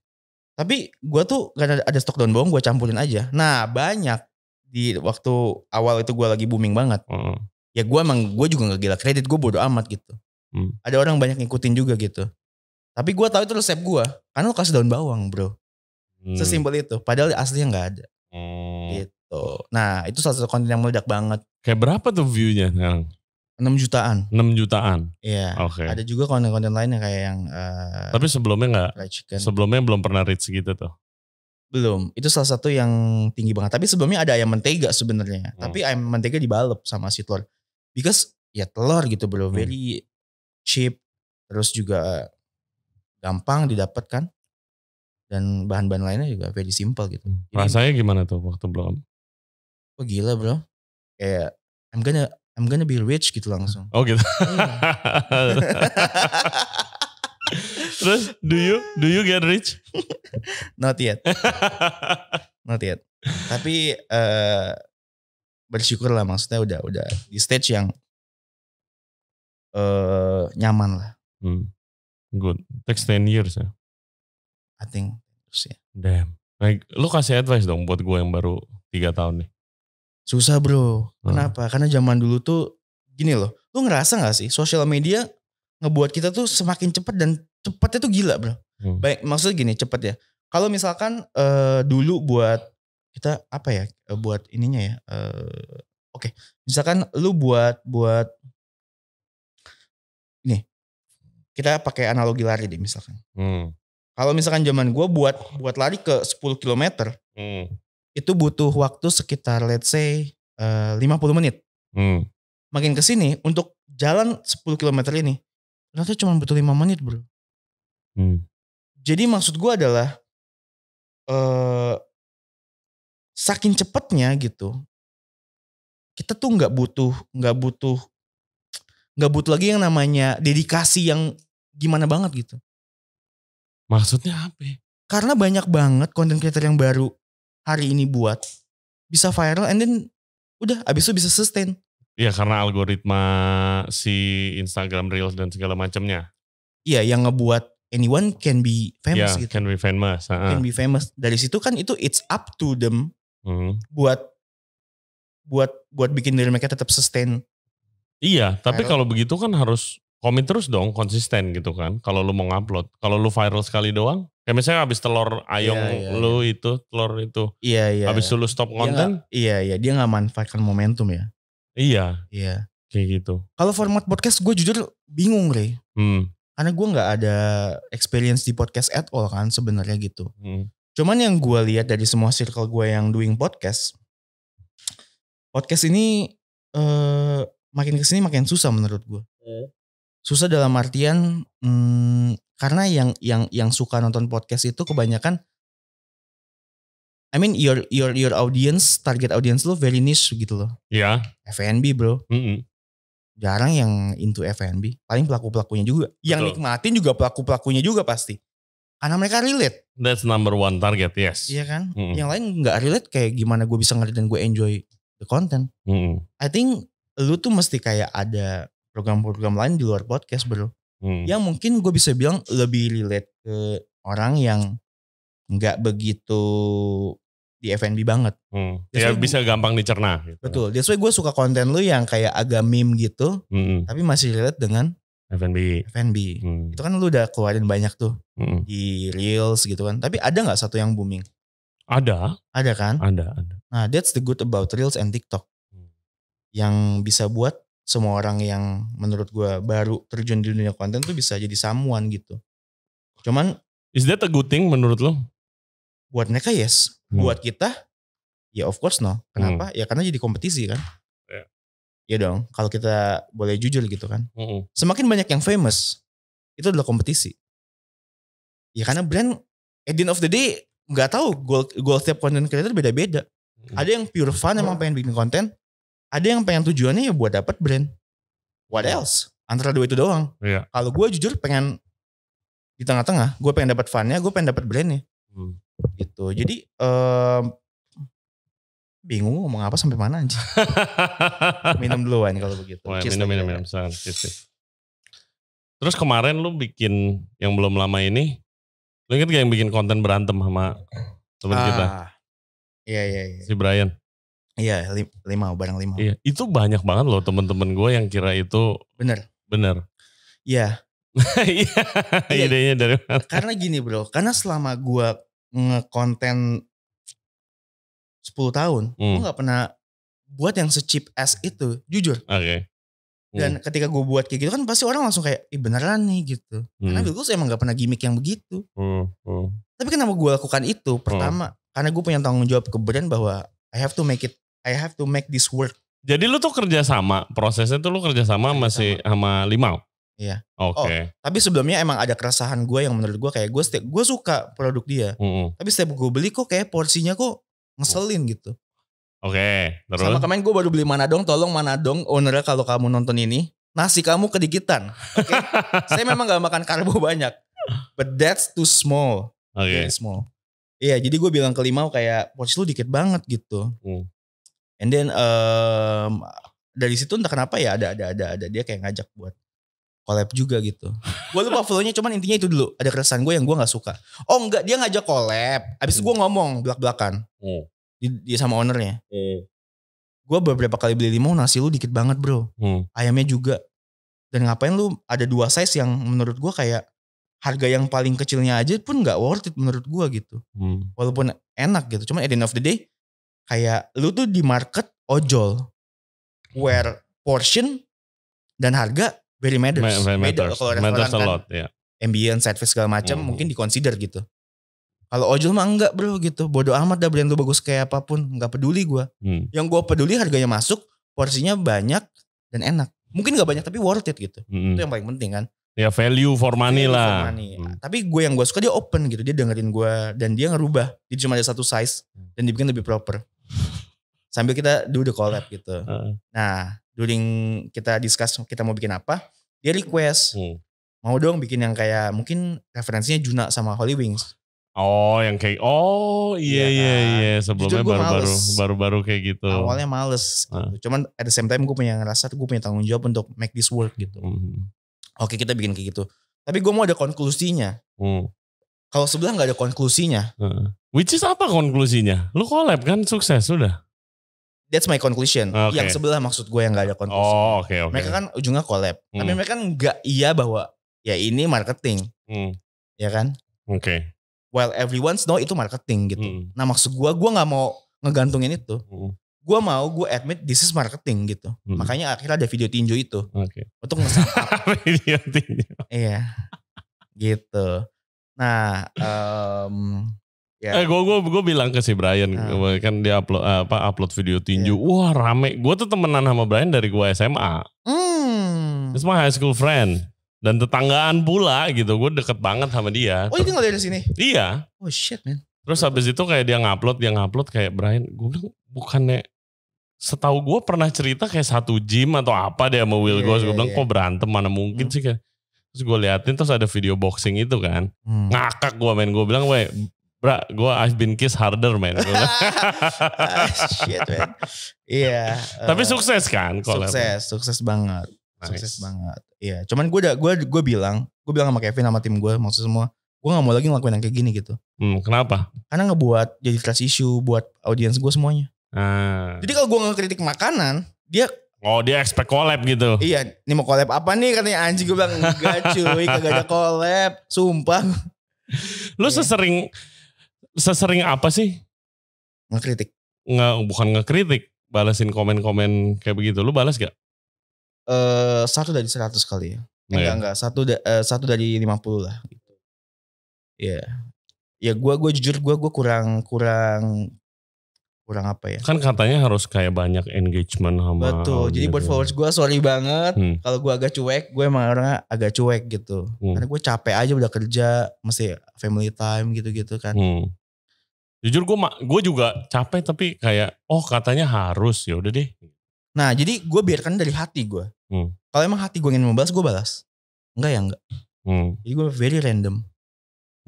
Tapi gue tuh karena ada stok daun bawang gue campurin aja. Nah banyak di waktu awal itu gue lagi booming banget. Uh ya gue emang gue juga nggak gila kredit gue bodo amat gitu hmm. ada orang banyak ngikutin juga gitu tapi gue tahu itu resep gue karena lo kasih daun bawang bro hmm. sesimpel itu padahal aslinya nggak ada hmm. gitu nah itu salah satu konten yang meledak banget kayak berapa tuh viewnya sekarang enam jutaan enam jutaan iya oke okay. ada juga konten-konten lainnya kayak yang uh, tapi sebelumnya nggak sebelumnya belum pernah reach gitu tuh belum. Itu salah satu yang tinggi banget. Tapi sebelumnya ada ayam mentega sebenarnya. Hmm. Tapi ayam mentega dibalap sama si Thor because ya telur gitu bro hmm. very cheap terus juga gampang didapatkan dan bahan-bahan lainnya juga very simple gitu. Hmm. Jadi, Rasanya gimana tuh waktu belum? Oh gila bro, kayak I'm gonna I'm gonna be rich gitu langsung. Oh gitu. Iya. <laughs> Terus do you do you get rich? <laughs> Not yet. <laughs> Not yet. Tapi uh, bersyukur lah maksudnya udah udah di stage yang uh, nyaman lah. Hmm. Good. Takes 10 years ya. I think terus ya. Damn. Like, lu kasih advice dong buat gue yang baru tiga tahun nih. Susah bro. Hmm. Kenapa? Karena zaman dulu tuh gini loh. Lu ngerasa gak sih sosial media ngebuat kita tuh semakin cepat dan cepatnya tuh gila bro. Hmm. Baik, maksudnya gini cepat ya. Kalau misalkan uh, dulu buat kita apa ya e, buat ininya ya uh, oke okay. misalkan lu buat buat nih kita pakai analogi lari deh misalkan hmm. kalau misalkan zaman gue buat buat lari ke 10 km hmm. itu butuh waktu sekitar let's say e, uh, 50 menit hmm. makin ke sini untuk jalan 10 km ini ternyata cuma butuh 5 menit bro hmm. jadi maksud gue adalah uh, saking cepetnya gitu kita tuh nggak butuh nggak butuh nggak butuh lagi yang namanya dedikasi yang gimana banget gitu maksudnya apa karena banyak banget konten creator yang baru hari ini buat bisa viral and then udah abis itu bisa sustain ya karena algoritma si Instagram Reels dan segala macamnya. Iya yang ngebuat anyone can be iya, famous yeah, gitu. can be famous. Uh -huh. Can be famous. Dari situ kan itu it's up to them hmm. buat buat buat bikin diri mereka tetap sustain. Iya, tapi kalau begitu kan harus komit terus dong, konsisten gitu kan. Kalau lu mau ngupload, kalau lu viral sekali doang, kayak misalnya habis telur ayong yeah, yeah, lu yeah. itu, telur itu. Iya, yeah, yeah. lu stop konten. Iya, iya, dia nggak manfaatkan momentum ya. Iya. Iya. Kayak gitu. Kalau format podcast gue jujur bingung, Rey. Hmm. Karena gue nggak ada experience di podcast at all kan sebenarnya gitu. Hmm. Cuman yang gue lihat dari semua circle gue yang doing podcast, podcast ini eh, makin kesini makin susah menurut gue. Iya. Susah dalam artian hmm, karena yang yang yang suka nonton podcast itu kebanyakan, I mean your your your audience target audience lo very niche gitu loh. ya Yeah. FNB bro. Mm -hmm. Jarang yang into FNB. Paling pelaku pelakunya juga. Betul. Yang nikmatin juga pelaku pelakunya juga pasti anak mereka relate. That's number one target, yes. Iya kan? Mm. Yang lain nggak relate kayak gimana gue bisa ngerti dan gue enjoy the content. Mm. I think lu tuh mesti kayak ada program-program lain di luar podcast bro. Mm. Yang mungkin gue bisa bilang lebih relate ke orang yang nggak begitu di FNB banget. Hmm. Ya bisa gampang dicerna. Gitu. Betul. That's why gue suka konten lu yang kayak agak meme gitu. Hmm. Tapi masih relate dengan F&B. F&B. Hmm. Itu kan lu udah keluarin banyak tuh hmm. di reels gitu kan. Tapi ada nggak satu yang booming? Ada. Ada kan? Ada, ada. Nah, that's the good about reels and TikTok. Hmm. Yang bisa buat semua orang yang menurut gua baru terjun di dunia konten tuh bisa jadi samuan gitu. Cuman is that a good thing menurut lo? Buat mereka yes. Hmm. Buat kita ya of course no. Kenapa? Hmm. Ya karena jadi kompetisi kan. Iya dong, kalau kita boleh jujur gitu kan. Mm-hmm. Semakin banyak yang famous, itu adalah kompetisi. Ya karena brand, at the end of the day, nggak tahu goal, goal setiap content creator beda-beda. Mm-hmm. Ada yang pure fun emang pengen bikin konten, ada yang pengen tujuannya ya buat dapat brand. What else? Antara dua itu doang. Yeah. Kalau gue jujur pengen di tengah-tengah, gue pengen dapat funnya, gue pengen dapat brandnya. Mm. Gitu. Jadi um, bingung ngomong apa sampai mana anjir. <laughs> minum dulu Wan kalau begitu. Wah, minum, minum, ya. minum, minum. Terus kemarin lu bikin yang belum lama ini, lu inget gak yang bikin konten berantem sama teman ah, kita? Iya, iya, iya. Si Brian. Iya, lima, barang lima. Iya, itu banyak banget loh temen-temen gue yang kira itu. Bener. Bener. Iya. <laughs> iya. iya, idenya dari mana? Karena gini bro, karena selama gue ngekonten 10 tahun, hmm. gue nggak pernah buat yang secip as itu, jujur. Oke. Okay. Hmm. Dan ketika gue buat kayak gitu kan pasti orang langsung kayak, ih beneran nih gitu. Hmm. Karena gue emang gak pernah gimmick yang begitu. Hmm. Hmm. Tapi kenapa gue lakukan itu? Hmm. Pertama, hmm. karena gue punya tanggung jawab ke brand bahwa I have to make it, I have to make this work. Jadi lu tuh kerja sama, prosesnya tuh lu kerja sama masih sama Limau? Iya. Oke. Okay. Oh, tapi sebelumnya emang ada keresahan gue yang menurut gue kayak gue gue suka produk dia. -hmm. Tapi setiap gue beli kok kayak porsinya kok ngeselin gitu Oke, okay, terus. Sama kemarin gue baru beli Manadong, tolong Manadong ownernya kalau kamu nonton ini, nasi kamu kedikitan. Okay? <laughs> Saya memang gak makan karbo banyak. But that's too small. Oke. Okay. Yeah, small. Iya, yeah, jadi gue bilang ke Limau kayak watch lu dikit banget gitu. Hmm. And then um, dari situ entah kenapa ya ada ada ada ada dia kayak ngajak buat collab juga gitu. gue lupa flow-nya cuman intinya itu dulu. Ada keresahan gue yang gue gak suka. Oh enggak dia ngajak collab. Abis itu gue ngomong belak-belakan. Hmm. Dia sama ownernya. Hmm. Gue beberapa kali beli limau nasi lu dikit banget bro. Hmm. Ayamnya juga. Dan ngapain lu ada dua size yang menurut gue kayak harga yang paling kecilnya aja pun gak worth it menurut gue gitu. Hmm. Walaupun enak gitu. Cuman at the end of the day kayak lu tuh di market ojol. Where portion dan harga Very matters. Ma matters. Beda kalau restoran matters a kan. lot, kan. Ya. Yeah. Ambient, service segala macam hmm. mungkin diconsider gitu. Kalau ojol mah enggak bro gitu. Bodoh amat dah brand lu bagus kayak apapun. Enggak peduli gue. Hmm. Yang gue peduli harganya masuk. Porsinya banyak dan enak. Mungkin enggak banyak tapi worth it gitu. Hmm. Itu yang paling penting kan. Ya value for money value lah. For money. Hmm. Ah, tapi gue yang gue suka dia open gitu. Dia dengerin gue. Dan dia ngerubah. Dia cuma ada satu size. Hmm. Dan dibikin lebih proper. Sambil kita do the collab gitu. Uh. Nah during kita discuss kita mau bikin apa dia request hmm. mau dong bikin yang kayak mungkin referensinya Juna sama Holy Wings Oh, yang kayak oh iya iya, iya kan? iya. sebelumnya baru-baru baru-baru kayak gitu. Awalnya males, ah. gitu. Ah. cuman at the same time gue punya ngerasa gue punya tanggung jawab untuk make this work gitu. Mm. Oke kita bikin kayak gitu, tapi gue mau ada konklusinya. Hmm. Kalau sebelah nggak ada konklusinya. Uh. Which is apa konklusinya? Lu collab kan sukses sudah. That's my conclusion. Okay. Yang sebelah maksud gue yang gak ada conclusion. Oh, oke okay, Okay. Mereka kan ujungnya collab. Hmm. Tapi mereka kan nggak iya bahwa ya ini marketing. Hmm. Ya kan? Oke. Okay. While everyone's know itu marketing gitu. Hmm. Nah maksud gue, gue nggak mau ngegantungin itu. Hmm. Gue mau gue admit this is marketing gitu. Hmm. Makanya akhirnya ada video tinju itu. Oke. Okay. Untuk ngesap. <laughs> video tinju. Iya. gitu. Nah, um, Yeah. Eh, gue gua, gua bilang ke si Brian nah. kan dia upload eh, apa upload video tinju, yeah. wah rame. Gue tuh temenan sama Brian dari gue SMA. Mm. It's high school friend dan tetanggaan pula gitu. Gue deket banget sama dia. Oh, gak ada di sini? Iya. Oh shit man. Terus habis itu kayak dia ngupload, dia ngupload kayak Brian. Gue bilang bukannya setahu gue pernah cerita kayak satu gym atau apa dia sama Will yeah, Goss. Iya, gue yeah, bilang yeah. kok berantem mana mungkin hmm. sih kan terus gue liatin terus ada video boxing itu kan hmm. ngakak gue main gue bilang weh Bra, gue I've been kissed harder man. <laughs> Ah, shit man. Iya. Yeah, Tapi eh, sukses kan? Collab. Sukses, sukses banget. Nice. Sukses banget. Iya. Yeah. Cuman gue gua, gue bilang, gue bilang sama Kevin sama tim gue, maksud semua, gue nggak mau lagi ngelakuin yang kayak gini gitu. Hmm, kenapa? Karena ngebuat jadi trust issue buat audiens gue semuanya. Ah. Jadi kalau gue kritik makanan, dia Oh dia expect collab gitu. Iya, ini mau collab apa nih katanya anjing gue bilang enggak cuy, kagak ada collab, sumpah. Lu yeah. sesering sesering apa sih ngekritik? Nggak, bukan ngekritik, balasin komen-komen kayak begitu. Lu balas gak? Eh uh, satu dari seratus kali ya. Nah, enggak, ya. enggak. Satu, da uh, satu dari lima puluh lah. Gitu. Iya. Ya. Yeah. Ya gue gua jujur gue gua kurang kurang kurang apa ya? Kan katanya harus kayak banyak engagement sama Betul. Jadi buat followers gue sorry banget hmm. kalau gue agak cuek, gue emang orangnya agak cuek gitu. Hmm. Karena gue capek aja udah kerja, masih family time gitu-gitu kan. Hmm jujur gue gue juga capek tapi kayak oh katanya harus ya udah deh nah jadi gue biarkan dari hati gue hmm. kalau emang hati gue ingin membalas gue balas enggak ya enggak hmm. jadi gue very random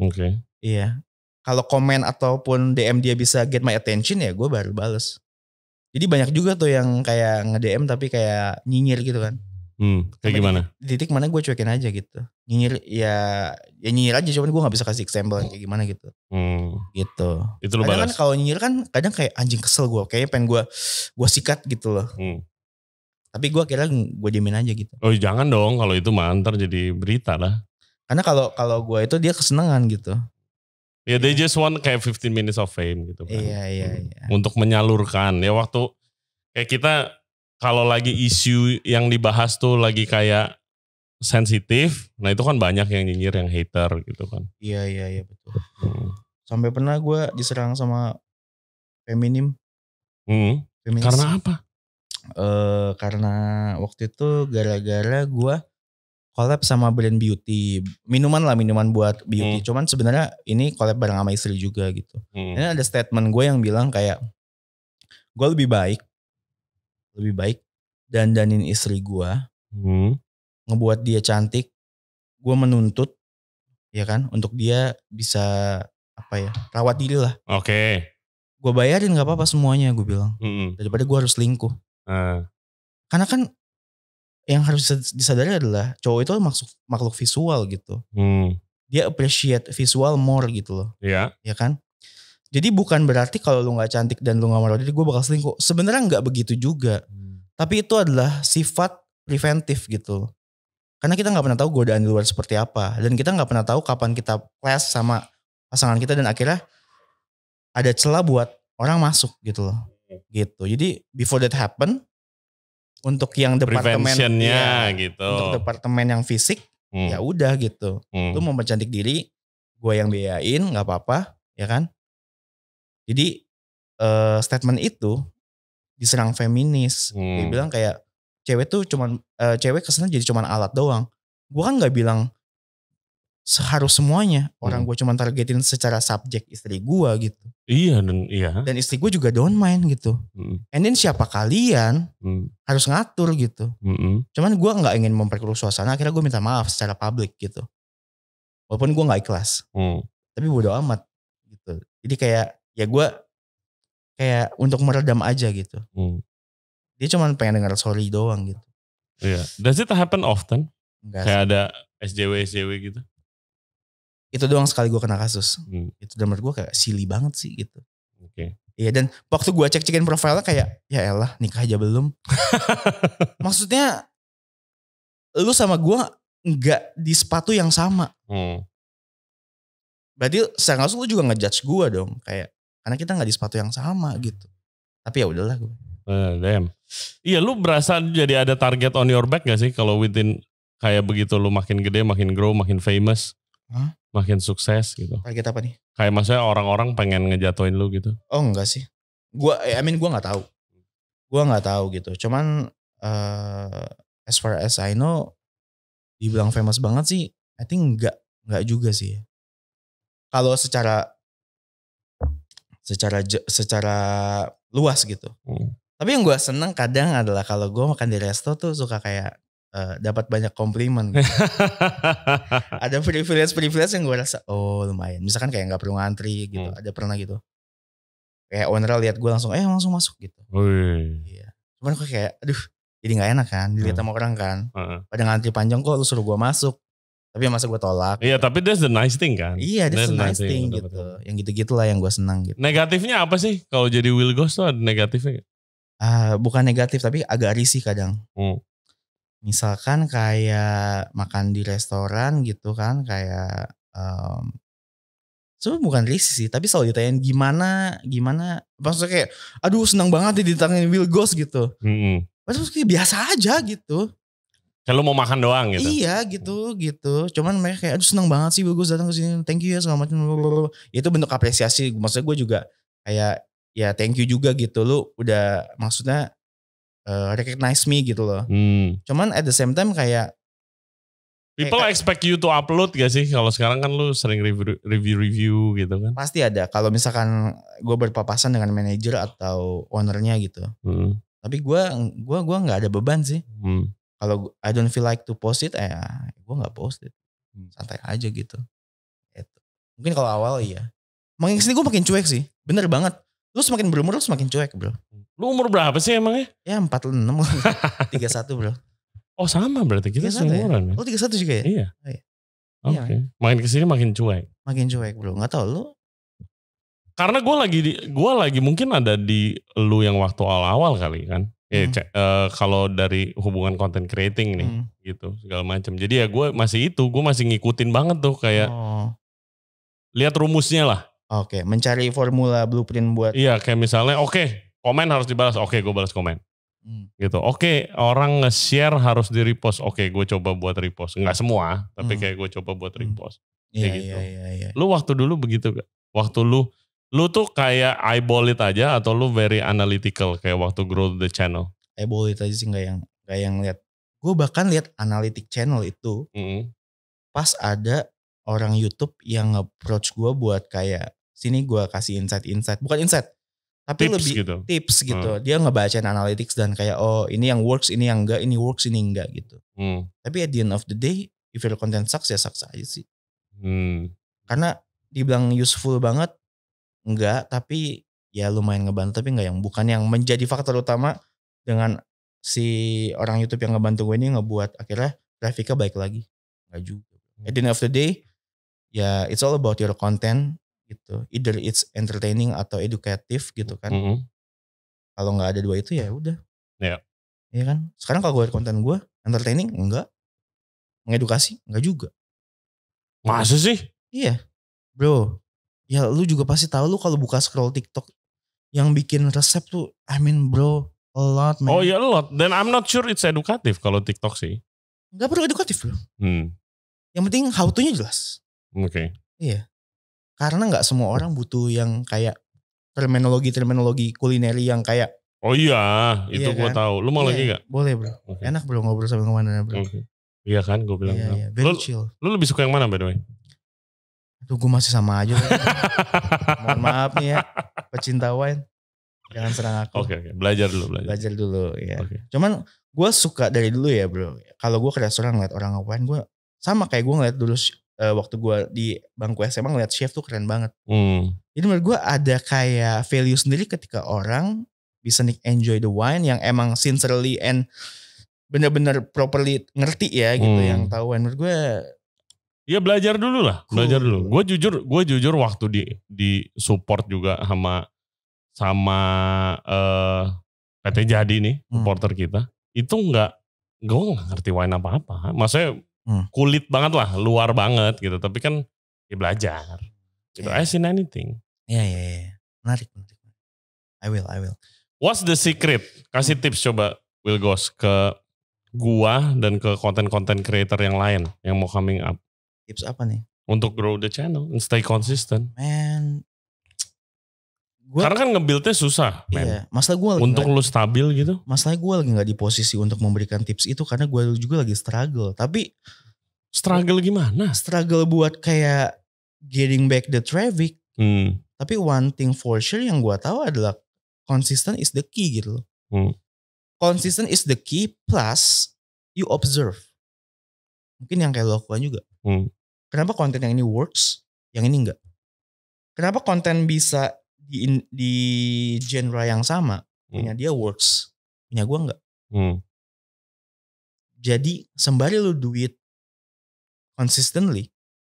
oke okay. iya kalau komen ataupun DM dia bisa get my attention ya gue baru balas jadi banyak juga tuh yang kayak nge DM tapi kayak nyinyir gitu kan Hmm, kayak Sampai gimana? Titik mana gue cuekin aja gitu. Nyinyir ya ya nyinyir aja cuman gue gak bisa kasih example kayak gimana gitu. Hmm. Gitu. Itu lu kadang kan kalau nyinyir kan kadang kayak anjing kesel gue, kayaknya pengen gue gue sikat gitu loh. Hmm. Tapi gue kira gue diemin aja gitu. Oh iya, jangan dong kalau itu mantar jadi berita lah. Karena kalau kalau gue itu dia kesenangan gitu. Ya yeah, they just want kayak 15 minutes of fame gitu kan. Iya iya iya. Hmm. Untuk menyalurkan ya waktu kayak kita kalau lagi isu yang dibahas tuh lagi kayak sensitif, nah itu kan banyak yang nyinyir yang hater gitu kan. Iya iya iya betul. Hmm. Sampai pernah gue diserang sama feminim. Hmm. Karena apa? Uh, karena waktu itu gara-gara gue collab sama brand beauty minuman lah minuman buat beauty hmm. cuman sebenarnya ini collab bareng sama istri juga gitu hmm. ini ada statement gue yang bilang kayak gue lebih baik lebih baik dan danin istri gue hmm. ngebuat dia cantik gue menuntut ya kan untuk dia bisa apa ya rawat diri lah oke okay. gue bayarin nggak apa-apa semuanya gue bilang hmm. daripada gue harus lingkuh uh. Ah. karena kan yang harus disadari adalah cowok itu makhluk makhluk visual gitu hmm. dia appreciate visual more gitu loh yeah. ya kan jadi bukan berarti kalau lu nggak cantik dan lu nggak mau diri gue bakal selingkuh. Sebenarnya nggak begitu juga. Hmm. Tapi itu adalah sifat preventif gitu. Karena kita nggak pernah tahu godaan di luar seperti apa dan kita nggak pernah tahu kapan kita clash sama pasangan kita dan akhirnya ada celah buat orang masuk gitu loh. Gitu. Jadi before that happen untuk yang departemen ya, gitu. Untuk departemen yang fisik hmm. ya udah gitu. Hmm. Lu mau mencantik diri, gue yang biayain nggak apa-apa, ya kan? Jadi uh, statement itu diserang feminis. Hmm. Dia bilang kayak cewek tuh cuman uh, cewek kesana jadi cuman alat doang. Gua kan nggak bilang seharus semuanya orang hmm. gue cuman targetin secara subjek istri gue gitu. Iya dan iya. Dan istri gue juga don't mind gitu. Hmm. And then siapa kalian hmm. harus ngatur gitu. Hmm. Cuman gue nggak ingin memperkeruh suasana. Akhirnya gue minta maaf secara publik gitu. Walaupun gue nggak ikhlas. Hmm. Tapi bodo amat gitu. Jadi kayak ya gue kayak untuk meredam aja gitu hmm. dia cuma pengen dengar sorry doang gitu Iya. Yeah. Does it happen often? Enggak kayak sih. ada SJW SJW gitu. Itu doang sekali gue kena kasus. Hmm. Itu dan gue kayak silly banget sih gitu. Oke. Okay. Iya dan waktu gue cek cekin profilnya kayak ya elah nikah aja belum. <laughs> Maksudnya lu sama gue nggak di sepatu yang sama. Hmm. Berarti saya langsung lu juga ngejudge gue dong kayak karena kita nggak di sepatu yang sama gitu tapi ya udahlah gue Uh, damn. Iya lu berasa jadi ada target on your back gak sih kalau within kayak begitu lu makin gede, makin grow, makin famous, huh? makin sukses gitu. Target apa nih? Kayak maksudnya orang-orang pengen ngejatoin lu gitu. Oh enggak sih. Gua eh, I mean gua nggak tahu. Gua nggak tahu gitu. Cuman uh, as far as I know dibilang famous banget sih I think enggak enggak juga sih. Kalau secara secara secara luas gitu. Hmm. Tapi yang gue seneng kadang adalah kalau gue makan di resto tuh suka kayak uh, dapat banyak komplimen. Gitu. <laughs> ada privilege-privilege yang gue rasa oh lumayan. Misalkan kayak nggak perlu ngantri gitu. Hmm. Ada pernah gitu. Kayak owner lihat gue langsung eh langsung masuk gitu. Iya. Cuman gue kayak aduh jadi nggak enak kan dilihat hmm. sama orang kan. Hmm. Pada ngantri panjang kok lu suruh gue masuk. Tapi masa gue tolak. Iya, gitu. tapi that's the nice thing kan. Iya, that's, that's the nice thing, thing gitu. Betul. Yang gitu-gitu lah yang gue senang gitu. Negatifnya apa sih? Kalau jadi Will Ghost tuh ada negatifnya gak? Uh, ah, bukan negatif tapi agak risih kadang. Hmm. Misalkan kayak makan di restoran gitu kan kayak um, sebenarnya bukan risih sih tapi selalu ditanyain gimana gimana maksudnya kayak aduh senang banget ditanyain Will Ghost gitu. Hmm. Maksudnya biasa aja gitu. Kayak lu mau makan doang gitu. Iya gitu gitu. Cuman mereka kayak aduh seneng banget sih bagus datang ke sini. Thank you ya segala macam. Itu bentuk apresiasi. Maksudnya gue juga kayak ya thank you juga gitu. Lu udah maksudnya uh, recognize me gitu loh. Hmm. Cuman at the same time kayak People expect you to upload gak sih? Kalau sekarang kan lu sering review-review gitu kan? Pasti ada. Kalau misalkan gue berpapasan dengan manajer atau ownernya gitu. Hmm. Tapi gue gua gua nggak ada beban sih. Hmm kalau I don't feel like to post it eh gue nggak post it hmm. santai aja gitu itu mungkin kalau awal iya makin kesini gue makin cuek sih bener banget lu semakin berumur lu semakin cuek bro lu umur berapa sih emangnya ya empat enam <laughs> tiga satu bro oh sama berarti kita ya? seumuran ya? oh tiga satu juga ya iya oh, iya. Oke, okay. iya, kan? makin kesini makin cuek. Makin cuek bro, Gak tau lu karena gue lagi di gue lagi mungkin ada di lu yang waktu awal-awal kali kan ya hmm. uh, kalau dari hubungan content creating nih hmm. gitu segala macam jadi ya gue masih itu gue masih ngikutin banget tuh kayak oh. lihat rumusnya lah oke okay. mencari formula blueprint buat iya kayak misalnya oke okay, komen harus dibalas oke okay, gue balas komen hmm. gitu oke okay, orang nge-share harus di repost oke okay, gue coba buat repost nggak semua tapi hmm. kayak gue coba buat hmm. repost hmm. kayak gitu Ya, ya. lu waktu dulu begitu gak waktu lu lu tuh kayak eyeball it aja atau lu very analytical kayak waktu grow the channel? Eyeball it aja sih nggak yang nggak yang lihat. Gue bahkan lihat analitik channel itu mm -hmm. pas ada orang YouTube yang approach gue buat kayak sini gue kasih insight-insight, bukan insight, tapi tips lebih gitu. tips gitu. Hmm. Dia ngebacain analytics dan kayak oh ini yang works, ini yang enggak, ini works, ini enggak gitu. Hmm. Tapi at the end of the day, if your content sucks ya sucks aja sih. Hmm. Karena dibilang useful banget, enggak tapi ya lumayan ngebantu tapi enggak yang bukan yang menjadi faktor utama dengan si orang YouTube yang ngebantu gue ini ngebuat akhirnya grafiknya baik lagi enggak juga at the end of the day ya it's all about your content gitu either it's entertaining atau edukatif gitu kan mm -hmm. kalau nggak ada dua itu ya udah ya yeah. Iya kan sekarang kalau gue konten gue entertaining enggak mengedukasi enggak juga masa sih iya bro ya lu juga pasti tahu lu kalau buka scroll TikTok yang bikin resep tuh I mean bro a lot man. Oh ya yeah, a lot Then I'm not sure it's edukatif kalau TikTok sih. Gak perlu edukatif loh. Hmm. Yang penting how to-nya jelas. Oke. Okay. Iya. Karena nggak semua orang butuh yang kayak terminologi-terminologi kulineri yang kayak Oh iya, iya itu iya kan? tahu. Lu mau iya, lagi gak? Boleh bro, okay. enak bro ngobrol sama kemana bro. Okay. Iya kan, gue bilang. Iya, iya. Very lu, chill. lu lebih suka yang mana by the way? Tuh gue masih sama aja. <laughs> Mohon maaf nih ya, pecinta wine. Jangan serang aku. Oke, okay, okay. belajar dulu. Belajar, belajar dulu ya. Okay. Cuman gue suka dari dulu ya bro. Kalau gue ke restoran ngeliat orang ngapain, gue sama kayak gue ngeliat dulu eh, waktu gue di bangku SMA ngeliat chef tuh keren banget. Hmm. Jadi menurut gue ada kayak value sendiri ketika orang bisa nih enjoy the wine yang emang sincerely and bener-bener properly ngerti ya gitu hmm. yang tahu wine menurut gue Iya belajar dulu lah, belajar dulu. Gue jujur, gue jujur waktu di di support juga sama sama uh, eh, PT Jadi nih, hmm. supporter kita. Itu nggak, gue nggak ngerti wine apa apa. Maksudnya hmm. kulit banget lah, luar banget gitu. Tapi kan ya belajar. Ya, gitu. Yeah. I seen anything. Iya yeah, iya yeah, iya. Yeah. Menarik menarik. I will I will. What's the secret? Kasih hmm. tips coba Will Ghost ke gua dan ke konten-konten creator yang lain yang mau coming up Tips apa nih? Untuk grow the channel and stay consistent. Man, gua, karena kan ngebuildnya susah man. iya masalah gue untuk gak, lu stabil gitu masalah gue lagi gak di posisi untuk memberikan tips itu karena gue juga lagi struggle tapi struggle gimana struggle buat kayak getting back the traffic hmm. tapi one thing for sure yang gue tahu adalah consistent is the key gitu loh hmm. consistent is the key plus you observe mungkin yang kayak lo lakukan juga hmm. Kenapa konten yang ini works, yang ini enggak? Kenapa konten bisa di, di genre yang sama, hmm. punya dia works, punya gue enggak? Hmm. Jadi sembari lu duit consistently,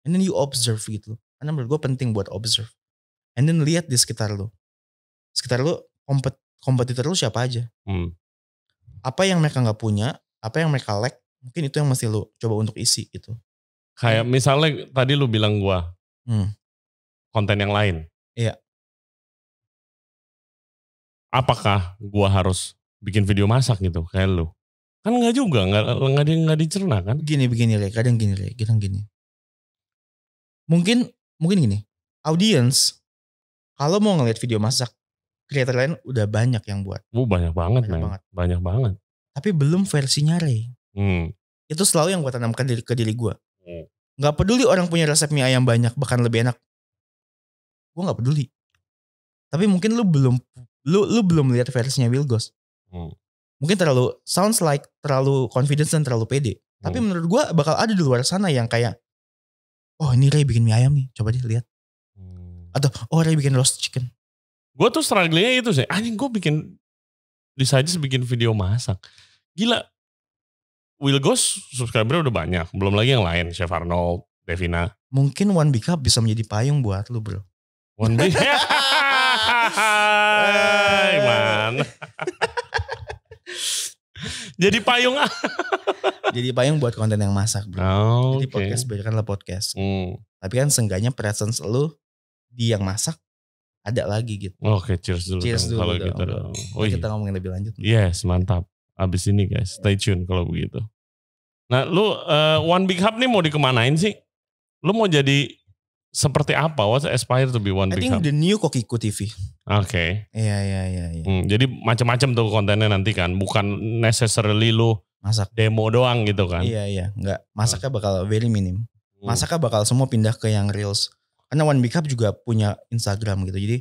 and then you observe gitu. Karena menurut gue penting buat observe. And then lihat di sekitar lu. Sekitar lu kompet kompetitor lu siapa aja. Hmm. Apa yang mereka nggak punya, apa yang mereka lack, mungkin itu yang mesti lu coba untuk isi gitu. Kayak hmm. misalnya tadi lu bilang gua hmm. konten yang lain. Iya. Apakah gua harus bikin video masak gitu kayak lu? Kan nggak juga, nggak nggak di, nggak dicerna kan? Gini begini Re, kadang gini Re, kadang gini. Mungkin mungkin gini, audience kalau mau ngeliat video masak, kreator lain udah banyak yang buat. Uh, banyak banget, banyak banget. Banyak banget. Tapi belum versinya Re. Hmm. Itu selalu yang gue tanamkan diri, ke diri gue nggak peduli orang punya resep mie ayam banyak bahkan lebih enak gue nggak peduli tapi mungkin lu belum lu lu belum lihat versinya Wilgos hmm. mungkin terlalu sounds like terlalu confidence dan terlalu pede hmm. tapi menurut gue bakal ada di luar sana yang kayak oh ini Ray bikin mie ayam nih coba deh lihat hmm. atau oh Ray bikin roast chicken gue tuh strugglingnya itu sih anjing gue bikin bisa bikin video masak gila Ghost subscriber udah banyak, belum lagi yang lain, Chef Arnold, Devina. Mungkin One Big bisa menjadi payung buat lu bro. One Big Hai, <laughs> man. Jadi payung. Jadi payung buat konten yang masak bro. Oh, Jadi okay. podcast biarkanlah podcast. Hmm. Tapi kan seenggaknya presence lu di yang masak ada lagi gitu. Oke, okay, cheers dulu. Cheers dong. dulu. Kalau gitu dong. Kita ngomongin lebih lanjut. Yes, mantap abis ini guys. Stay tune kalau begitu. Nah lu uh, One Big Hub nih mau dikemanain sih? Lu mau jadi seperti apa? What's aspire to be One I Big Hub? I think the new Kokiku TV. Oke. Iya, iya, iya. iya. Hmm, jadi macam-macam tuh kontennya nanti kan. Bukan necessarily lu masak demo doang gitu kan. Iya, iya. Enggak. Masaknya hmm. bakal very minim. Hmm. Masaknya bakal semua pindah ke yang Reels. Karena One Big Hub juga punya Instagram gitu. Jadi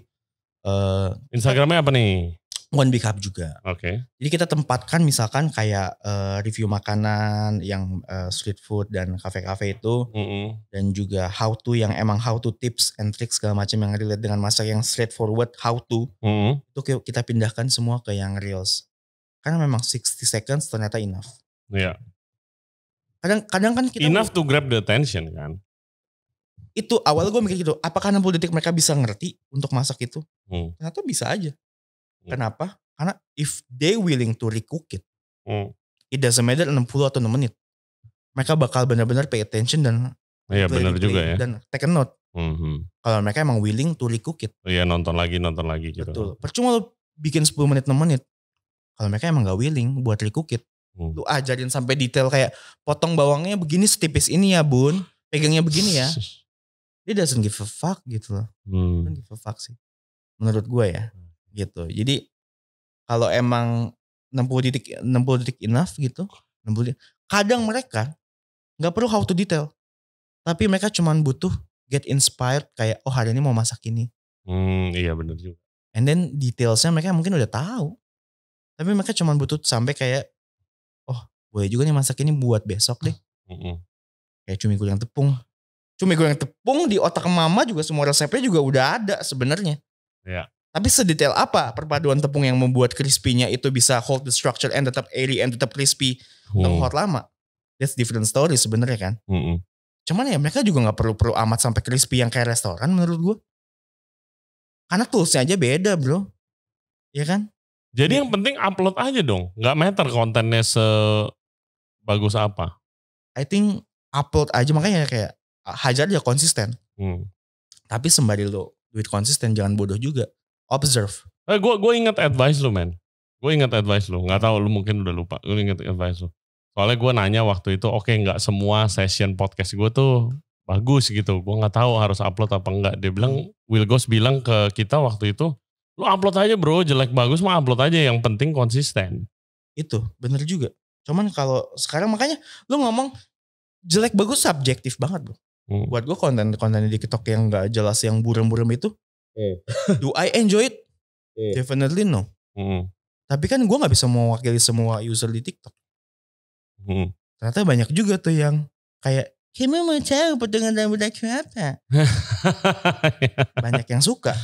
uh, Instagramnya apa nih? One Big juga. Oke. Okay. Jadi kita tempatkan misalkan kayak uh, review makanan yang uh, street food dan kafe-kafe itu mm -hmm. dan juga how to yang emang how to tips and tricks segala macam yang relate dengan masak yang straightforward how to mm -hmm. itu kita pindahkan semua ke yang reels. Karena memang 60 seconds ternyata enough. Iya. Yeah. Kadang kadang kan kita enough to grab the attention kan. Itu awal gue mikir gitu, apakah 60 detik mereka bisa ngerti untuk masak itu? Hmm. Ternyata bisa aja. Hmm. Kenapa? Karena if they willing to recook it, hmm. it doesn't matter 60 atau 6 menit. Mereka bakal benar-benar pay attention dan Iya benar juga ya. Dan take a note. Mm-hmm. Kalau mereka emang willing to recook it. Iya nonton lagi nonton lagi gitu. Betul. Percuma lo bikin 10 menit 6 menit. Kalau mereka emang gak willing buat recook it. Mm. Lu ajarin sampai detail kayak potong bawangnya begini setipis ini ya bun. Pegangnya begini ya. <laughs> Dia doesn't give a fuck gitu loh. Mm. Doesn't give a fuck sih. Menurut gue ya. Mm gitu jadi kalau emang 60 detik 60 titik enough gitu 60 titik kadang mereka nggak perlu how to detail tapi mereka cuman butuh get inspired kayak oh hari ini mau masak ini hmm, iya benar juga and then detailsnya mereka mungkin udah tahu tapi mereka cuman butuh sampai kayak oh boleh juga nih masak ini buat besok deh mm -hmm. kayak cumi goreng tepung cumi goreng tepung di otak mama juga semua resepnya juga udah ada sebenarnya ya tapi sedetail apa perpaduan tepung yang membuat crispy-nya itu bisa hold the structure and tetap airy and tetap crispy hmm. hot lama? That's different story sebenarnya kan. Hmm. Cuman ya mereka juga nggak perlu-perlu amat sampai crispy yang kayak restoran menurut gua. Karena toolsnya aja beda bro. Ya kan? Jadi ya. yang penting upload aja dong. Nggak matter kontennya sebagus apa. I think upload aja makanya kayak hajar aja konsisten. Hmm. Tapi sembari lo duit konsisten jangan bodoh juga observe. Eh, gue gue inget advice lu men. Gue inget advice lu. Gak tau lu mungkin udah lupa. Gue inget advice lu. Soalnya gue nanya waktu itu, oke okay, nggak semua session podcast gue tuh bagus gitu. Gue nggak tahu harus upload apa enggak. Dia bilang, Will Ghost bilang ke kita waktu itu, lu upload aja bro, jelek bagus mah upload aja. Yang penting konsisten. Itu bener juga. Cuman kalau sekarang makanya lu ngomong jelek bagus subjektif banget bro. Hmm. Buat gue konten konten di TikTok yang nggak jelas yang buram-buram itu Eh. Do I enjoy it? Eh. Definitely no. Mm. Tapi kan gue nggak bisa mewakili semua user di TikTok. Mm. Ternyata banyak juga tuh yang kayak kamu mau cari potongan rambut aku apa? <laughs> banyak yang suka.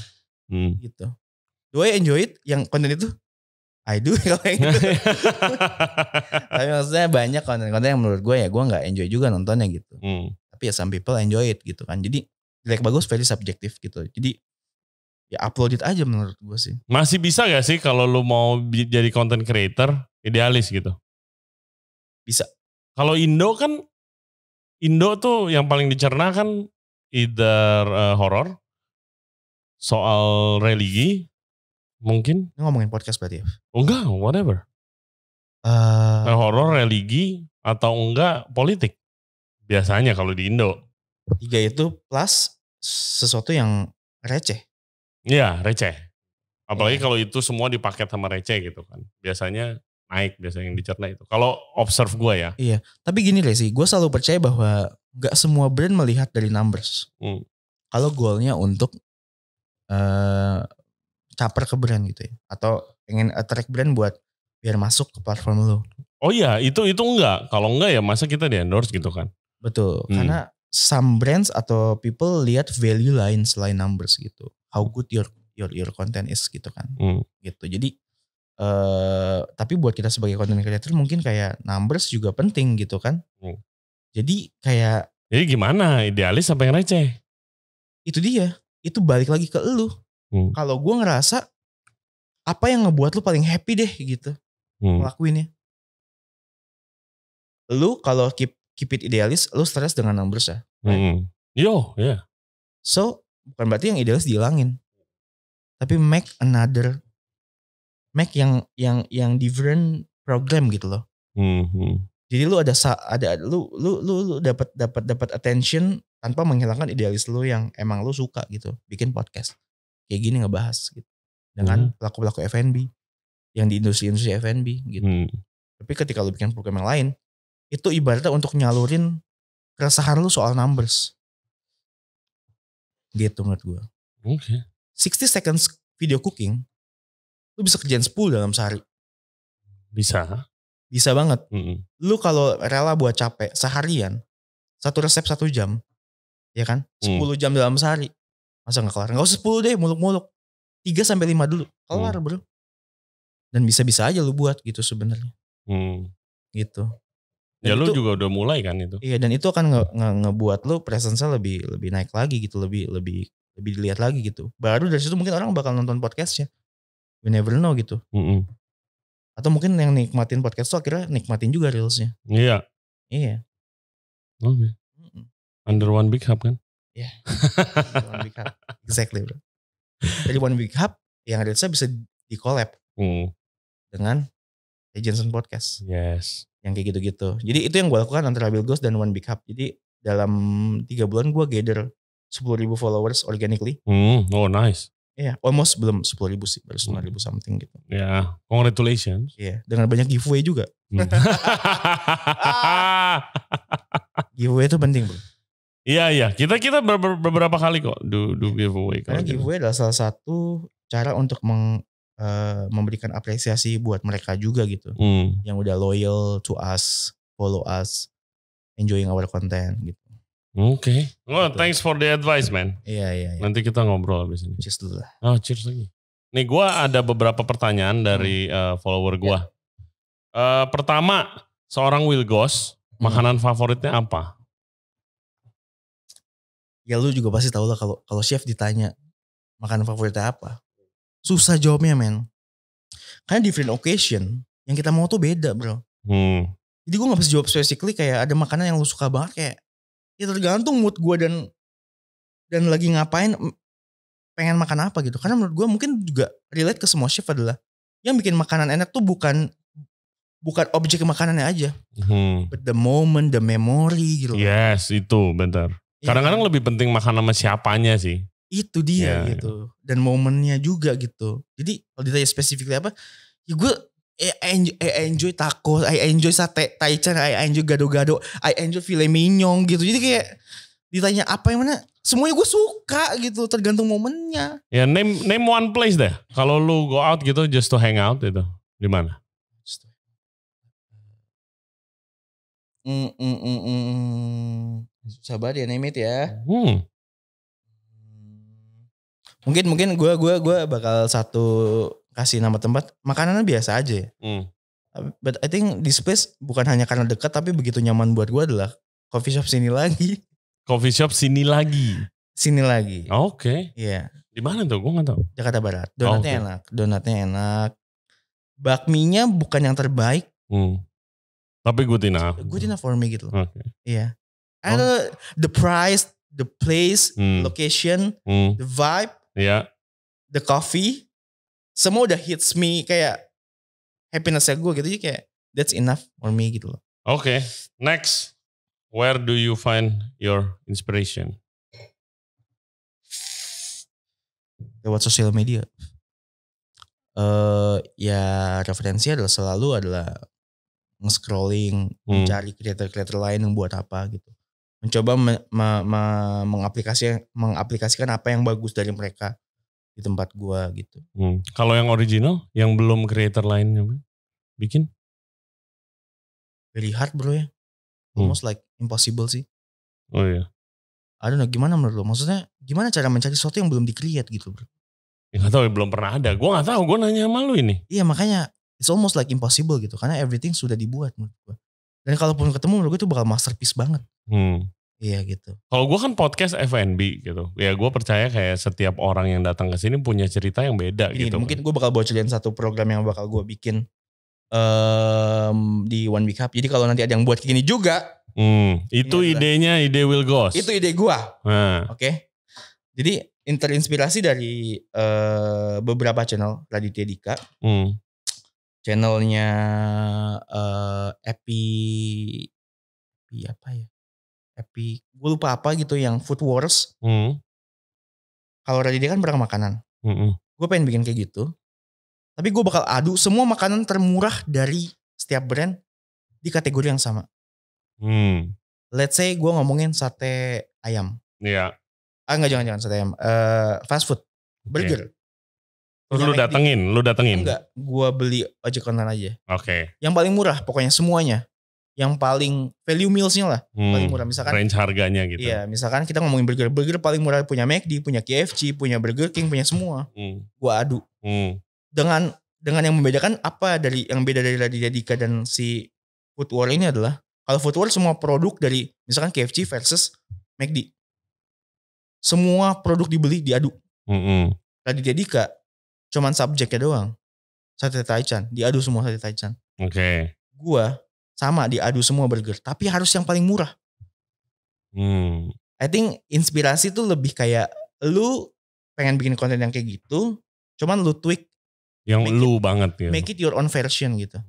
Mm. Gitu. Do I enjoy it? Yang konten itu I do <laughs> kalau yang itu. <laughs> Tapi maksudnya banyak konten-konten yang menurut gue ya gue nggak enjoy juga nontonnya gitu. Mm. Tapi ya some people enjoy it gitu kan. Jadi like bagus very subjektif gitu. Jadi ya upload it aja menurut gue sih. Masih bisa gak sih kalau lu mau jadi content creator idealis gitu? Bisa. Kalau Indo kan Indo tuh yang paling dicerna kan either uh, horror soal religi mungkin Ini ngomongin podcast berarti ya oh, enggak whatever uh, nah, horror religi atau enggak politik biasanya kalau di Indo tiga itu plus sesuatu yang receh Iya receh. Apalagi yeah. kalau itu semua dipaket sama receh gitu kan. Biasanya naik biasanya yang dicerna itu. Kalau observe gue ya. Iya. Tapi gini deh sih, gue selalu percaya bahwa gak semua brand melihat dari numbers. Hmm. Kalau goalnya untuk uh, caper ke brand gitu ya, atau pengen attract brand buat biar masuk ke platform lo. Oh iya, itu itu enggak. Kalau enggak ya masa kita di endorse gitu kan. Betul. Hmm. Karena some brands atau people lihat value lain selain numbers gitu. How good your your your content is gitu kan. Hmm. Gitu. Jadi uh, tapi buat kita sebagai content creator mungkin kayak numbers juga penting gitu kan. Hmm. Jadi kayak Jadi gimana? Idealis sampai yang receh? Itu dia. Itu balik lagi ke lu. Hmm. Kalau gua ngerasa apa yang ngebuat lu paling happy deh gitu. Hmm. Lakuinnya. Lu kalau keep keep it idealis, lu stres dengan numbers ya. Right? Hmm. Yo, ya. Yeah. So, bukan berarti yang idealis dihilangin. Tapi make another make yang yang yang different program gitu loh. hmm Jadi lu ada ada lu lu lu, lu dapat dapat dapat attention tanpa menghilangkan idealis lu yang emang lu suka gitu. Bikin podcast kayak gini ngebahas gitu dengan mm pelaku-pelaku F&B yang di industri-industri F&B gitu. Mm. Tapi ketika lu bikin program yang lain, itu ibaratnya untuk nyalurin keresahan lu soal numbers gitu menurut gue oke okay. 60 seconds video cooking lu bisa kerjain 10 dalam sehari bisa bisa banget mm -hmm. lu kalau rela buat capek seharian satu resep satu jam ya kan 10 mm. jam dalam sehari masa gak kelar Gak usah 10 deh muluk-muluk 3 sampai 5 dulu kelar mm. bro dan bisa-bisa aja lu buat gitu sebenarnya mm. gitu dan ya lu juga udah mulai kan itu. Iya dan itu akan nge, nge, ngebuat lu presence lebih lebih naik lagi gitu, lebih lebih lebih dilihat lagi gitu. Baru dari situ mungkin orang bakal nonton podcastnya. We never know gitu. Mm -mm. Atau mungkin yang nikmatin podcast tuh akhirnya nikmatin juga reelsnya. Iya. Iya. Oke. Okay. Mm Under one big hub kan? Iya. Yeah. one big hub. Exactly bro. Jadi one big hub yang reelsnya bisa di collab. Mm. Dengan Agency Podcast. Yes yang kayak gitu-gitu. Jadi itu yang gue lakukan antara Bill Ghost dan One Big Hub. Jadi dalam tiga bulan gue gather sepuluh ribu followers organically. Hmm, oh nice. Iya, yeah, almost belum sepuluh ribu sih, baru hmm. sembilan ribu something gitu. Ya, yeah, congratulations. Iya, yeah, dengan banyak giveaway juga. Hmm. <laughs> <laughs> giveaway itu penting bro. Iya iya, kita kita beberapa kali kok do do iya. giveaway. Karena gitu. giveaway adalah salah satu cara untuk meng uh, memberikan apresiasi buat mereka juga gitu hmm. yang udah loyal to us follow us enjoying our content gitu oke okay. well gitu. thanks for the advice man iya yeah, iya nanti kita ngobrol abis ini cheers dulu lah oh cheers lagi nih gue ada beberapa pertanyaan dari hmm. uh, follower gue iya. yeah. uh, pertama seorang Wilgos hmm. makanan favoritnya apa ya lu juga pasti tau lah kalau kalau chef ditanya makanan favoritnya apa Susah jawabnya men. Karena different occasion, yang kita mau tuh beda bro. Hmm. Jadi gue gak bisa jawab specifically kayak ada makanan yang lu suka banget kayak. Ya tergantung mood gue dan dan lagi ngapain pengen makan apa gitu. Karena menurut gue mungkin juga relate ke semua chef adalah yang bikin makanan enak tuh bukan bukan objek makanannya aja. Hmm. But the moment, the memory gitu. Yes, itu bentar. Iya. Kadang-kadang lebih penting makan sama siapanya sih itu dia yeah, ya. gitu yeah. dan momennya juga gitu jadi kalau ditanya spesifiknya apa ya gue eh, I enjoy, I enjoy taco, I enjoy sate taichan, I enjoy gado-gado, I enjoy filet mignon gitu. Jadi kayak ditanya apa yang mana semuanya gue suka gitu tergantung momennya ya yeah, name name one place deh kalau lu go out gitu just to hang out itu di mana mm, mm, mm, mm. susah banget ya name it ya hmm mungkin mungkin gue gue gue bakal satu kasih nama tempat makanannya biasa aja ya. Hmm. But I think this place bukan hanya karena dekat tapi begitu nyaman buat gue adalah coffee shop sini lagi. Coffee shop sini lagi. Sini lagi. Oke. Okay. Iya. Di mana tuh? Gue gak tahu. Jakarta Barat. Donatnya oh, okay. enak. Donatnya enak. Bakminya bukan yang terbaik. Hmm. Tapi good enough. Good enough for me gitu. Oke. Okay. Iya. Yeah. Oh. the price, the place, hmm. location, hmm. the vibe Iya. The Coffee, semua udah hits me kayak happinessnya gue gitu. Jadi kayak that's enough for me gitu loh. Oke, okay. next. Where do you find your inspiration? Lewat sosial media. Uh, ya referensi adalah selalu adalah scrolling hmm. mencari kreator-kreator lain yang buat apa gitu mencoba me, me, me, mengaplikasi mengaplikasikan apa yang bagus dari mereka di tempat gua gitu. Hmm. Kalau yang original, yang belum creator lainnya bikin? Very hard bro ya. Hmm. Almost hmm. like impossible sih. Oh iya. Aduh, gimana menurut lo? Maksudnya gimana cara mencari sesuatu yang belum di-create gitu bro? Ya, gak tau ya, belum pernah ada. Gue gak tau. gue nanya sama lu ini. Iya makanya it's almost like impossible gitu. Karena everything sudah dibuat menurut gue. Dan kalaupun ketemu menurut gue itu bakal masterpiece banget. Hmm. Iya gitu. Kalau gue kan podcast FNB gitu. Ya gue percaya kayak setiap orang yang datang ke sini punya cerita yang beda Gini, iya, gitu. Mungkin gue bakal bocorin satu program yang bakal gue bikin um, di One Week Up. Jadi kalau nanti ada yang buat gini juga. Hmm, itu iya, idenya ide Will Goss. Itu ide gue. Nah. Oke. Okay? Jadi interinspirasi dari uh, beberapa channel Raditya Dika. Hmm channelnya uh, Epi Epi apa ya? Epi gue lupa apa gitu yang Food Wars. Hmm. Kalau tadi dia kan barang makanan. Hmm. Gue pengen bikin kayak gitu. Tapi gue bakal adu semua makanan termurah dari setiap brand di kategori yang sama. Hmm. Let's say gue ngomongin sate ayam. Iya. Ah nggak jangan-jangan sate ayam. Uh, fast food. Burger. Terus lu datengin, lu datengin. Enggak, gua beli ojek online aja. Oke. Okay. Yang paling murah pokoknya semuanya. Yang paling value mealsnya lah, hmm, paling murah misalkan. Range harganya gitu. Iya, misalkan kita ngomongin burger, burger paling murah punya McD, punya KFC, punya Burger King, punya semua. Hmm. Gua adu. Hmm. Dengan dengan yang membedakan apa dari yang beda dari Raditya Dika dan si Food War ini adalah kalau Food War semua produk dari misalkan KFC versus McD. Semua produk dibeli diadu. Mm -hmm. Raditya hmm. Dika Cuman subjeknya doang. Sate taichan, diadu semua sate taichan. Oke. Okay. Gua sama diadu semua burger, tapi harus yang paling murah. Hmm. I think inspirasi tuh lebih kayak lu pengen bikin konten yang kayak gitu, cuman lu tweak yang lu it, banget ya. Make it your own version gitu.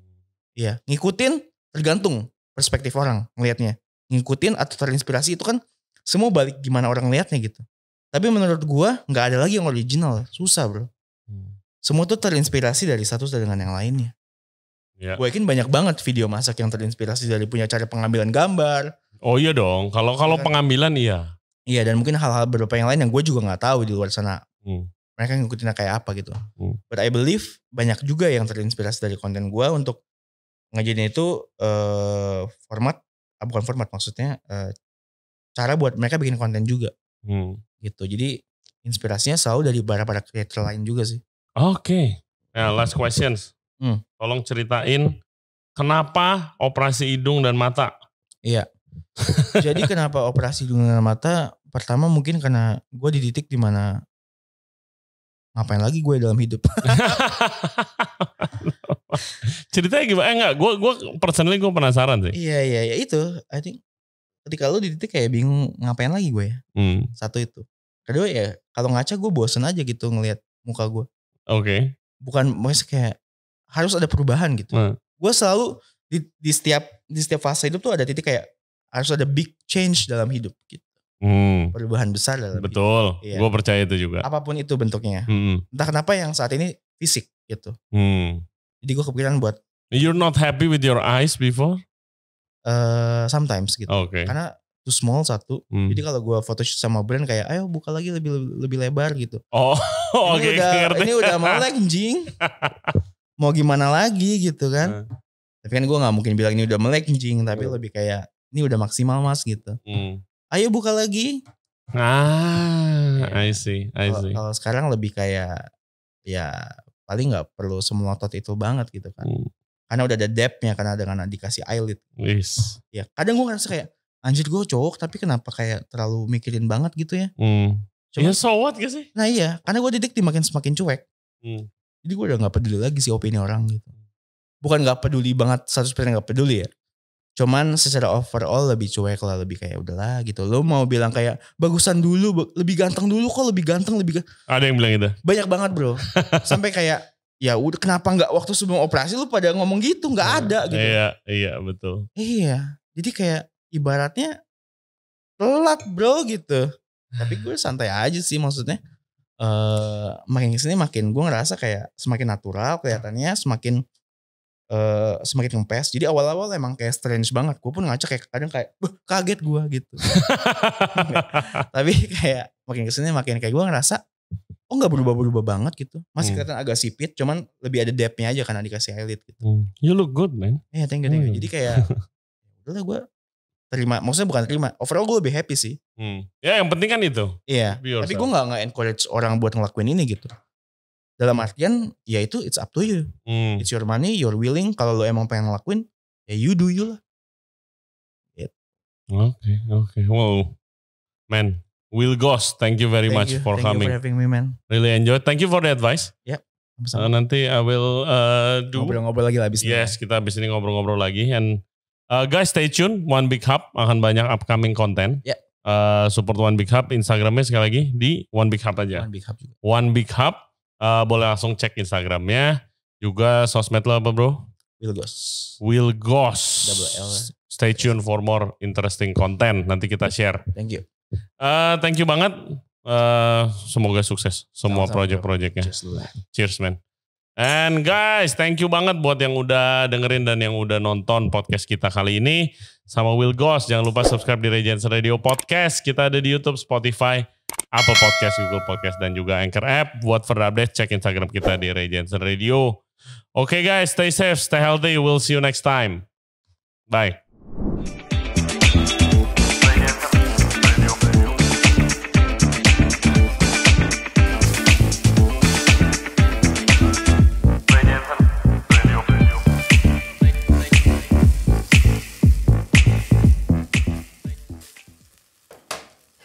Iya, yeah. ngikutin tergantung perspektif orang ngelihatnya. Ngikutin atau terinspirasi itu kan semua balik gimana orang lihatnya gitu. Tapi menurut gua nggak ada lagi yang original, susah bro semua tuh terinspirasi dari satu dengan yang lainnya. Yeah. Gue yakin banyak banget video masak yang terinspirasi dari punya cara pengambilan gambar. Oh iya dong, kalau kalau iya kan? pengambilan iya. Iya dan mungkin hal-hal beberapa yang lain yang gue juga nggak tahu di luar sana. Hmm. Mereka ngikutinnya kayak apa gitu. Hmm. But I believe banyak juga yang terinspirasi dari konten gue untuk ngajarin itu uh, format, ah, bukan format maksudnya uh, cara buat mereka bikin konten juga. Hmm. Gitu. Jadi inspirasinya selalu dari para para creator lain juga sih. Oke. Okay. Ya, nah, last questions. Hmm. Tolong ceritain kenapa operasi hidung dan mata? Iya. <laughs> Jadi kenapa operasi hidung dan mata? Pertama mungkin karena gue di titik dimana ngapain lagi gue dalam hidup. <laughs> Ceritanya gimana? Eh, enggak, gue gue personally gue penasaran sih. Iya iya iya itu. I think ketika lu di titik kayak bingung ngapain lagi gue ya. Hmm. Satu itu. Kedua ya kalau ngaca gue bosen aja gitu ngelihat muka gue. Oke. Okay. Bukan maksudnya kayak harus ada perubahan gitu. Hmm. Nah. Gue selalu di, di setiap di setiap fase hidup tuh ada titik kayak harus ada big change dalam hidup gitu. Hmm. Perubahan besar dalam Betul. Hidup. Iya. Gue percaya itu juga. Apapun itu bentuknya. Hmm. Entah kenapa yang saat ini fisik gitu. Hmm. Jadi gue kepikiran buat. You're not happy with your eyes before? Uh, sometimes gitu. Oke. Okay. Karena too small satu. Hmm. Jadi kalau gue foto sama brand kayak ayo buka lagi lebih lebih, lebar gitu. Oh, <laughs> oke. Okay, udah, ngerti. ini udah mau anjing. <laughs> mau gimana lagi gitu kan. Hmm. Tapi kan gue nggak mungkin bilang ini udah melek anjing, tapi hmm. lebih kayak ini udah maksimal mas gitu. Hmm. Ayo buka lagi. Ah, I see, I see. Kalau sekarang lebih kayak ya paling nggak perlu semelotot itu banget gitu kan. Hmm. Karena udah ada depthnya karena dengan dikasih eyelid. Yes. Ya kadang gue ngerasa kayak anjir gue cowok tapi kenapa kayak terlalu mikirin banget gitu ya. Hmm. Cuma, ya so what gak sih? Nah iya, karena gue didik makin semakin cuek. Hmm. Jadi gue udah gak peduli lagi sih opini orang gitu. Bukan gak peduli banget, 100% gak peduli ya. Cuman secara overall lebih cuek lah, lebih kayak udahlah gitu. Lo mau bilang kayak bagusan dulu, lebih ganteng dulu kok, lebih ganteng, lebih ganteng. Ada yang bilang gitu? Banyak banget bro. <laughs> Sampai kayak ya udah kenapa nggak waktu sebelum operasi lu pada ngomong gitu nggak iya, ada gitu iya iya betul iya jadi kayak ibaratnya telat bro gitu tapi nah. gue santai aja sih maksudnya uh, makin kesini makin gue ngerasa kayak semakin natural kelihatannya semakin uh, semakin kempes jadi awal-awal emang kayak strange banget gue pun ngaca kayak kadang kayak kaget gue gitu <laughs> tapi kayak makin kesini makin kayak gue ngerasa oh nggak berubah-berubah banget gitu masih hmm. kelihatan agak sipit cuman lebih ada depthnya aja karena dikasih eyelid gitu hmm. you look good man iya yeah, thank you, thank you. Hmm. jadi kayak <laughs> udah gue terima maksudnya bukan terima overall gue lebih happy sih hmm. ya yang penting kan itu iya tapi gue gak nge encourage orang buat ngelakuin ini gitu dalam artian ya itu it's up to you hmm. it's your money you're willing kalau lo emang pengen ngelakuin ya you do you lah gitu. oke oke okay, okay. wow man Will Ghost thank you very thank much you. for thank coming you for having me man really enjoy thank you for the advice yep Uh, nanti I will uh, do ngobrol-ngobrol lagi lah abis yes kita abis ini ngobrol-ngobrol lagi and Uh, guys stay tune One Big Hub akan banyak upcoming content. Yeah. Uh, support One Big Hub Instagramnya sekali lagi di One Big Hub aja. One Big Hub One Big Hub uh, boleh langsung cek Instagramnya juga sosmed lo apa bro? Will Goss. Will Goss. Ya. Stay tune for more interesting content nanti kita share. Thank you. Uh, thank you banget. Uh, semoga sukses semua project-projectnya. Cheers man. And guys, thank you banget buat yang udah dengerin dan yang udah nonton podcast kita kali ini sama Will Ghost. Jangan lupa subscribe di Regency Radio Podcast. Kita ada di YouTube, Spotify, Apple Podcast, Google Podcast, dan juga Anchor App. Buat further update, cek Instagram kita di Regency Radio. Oke okay guys, stay safe, stay healthy. We'll see you next time. Bye.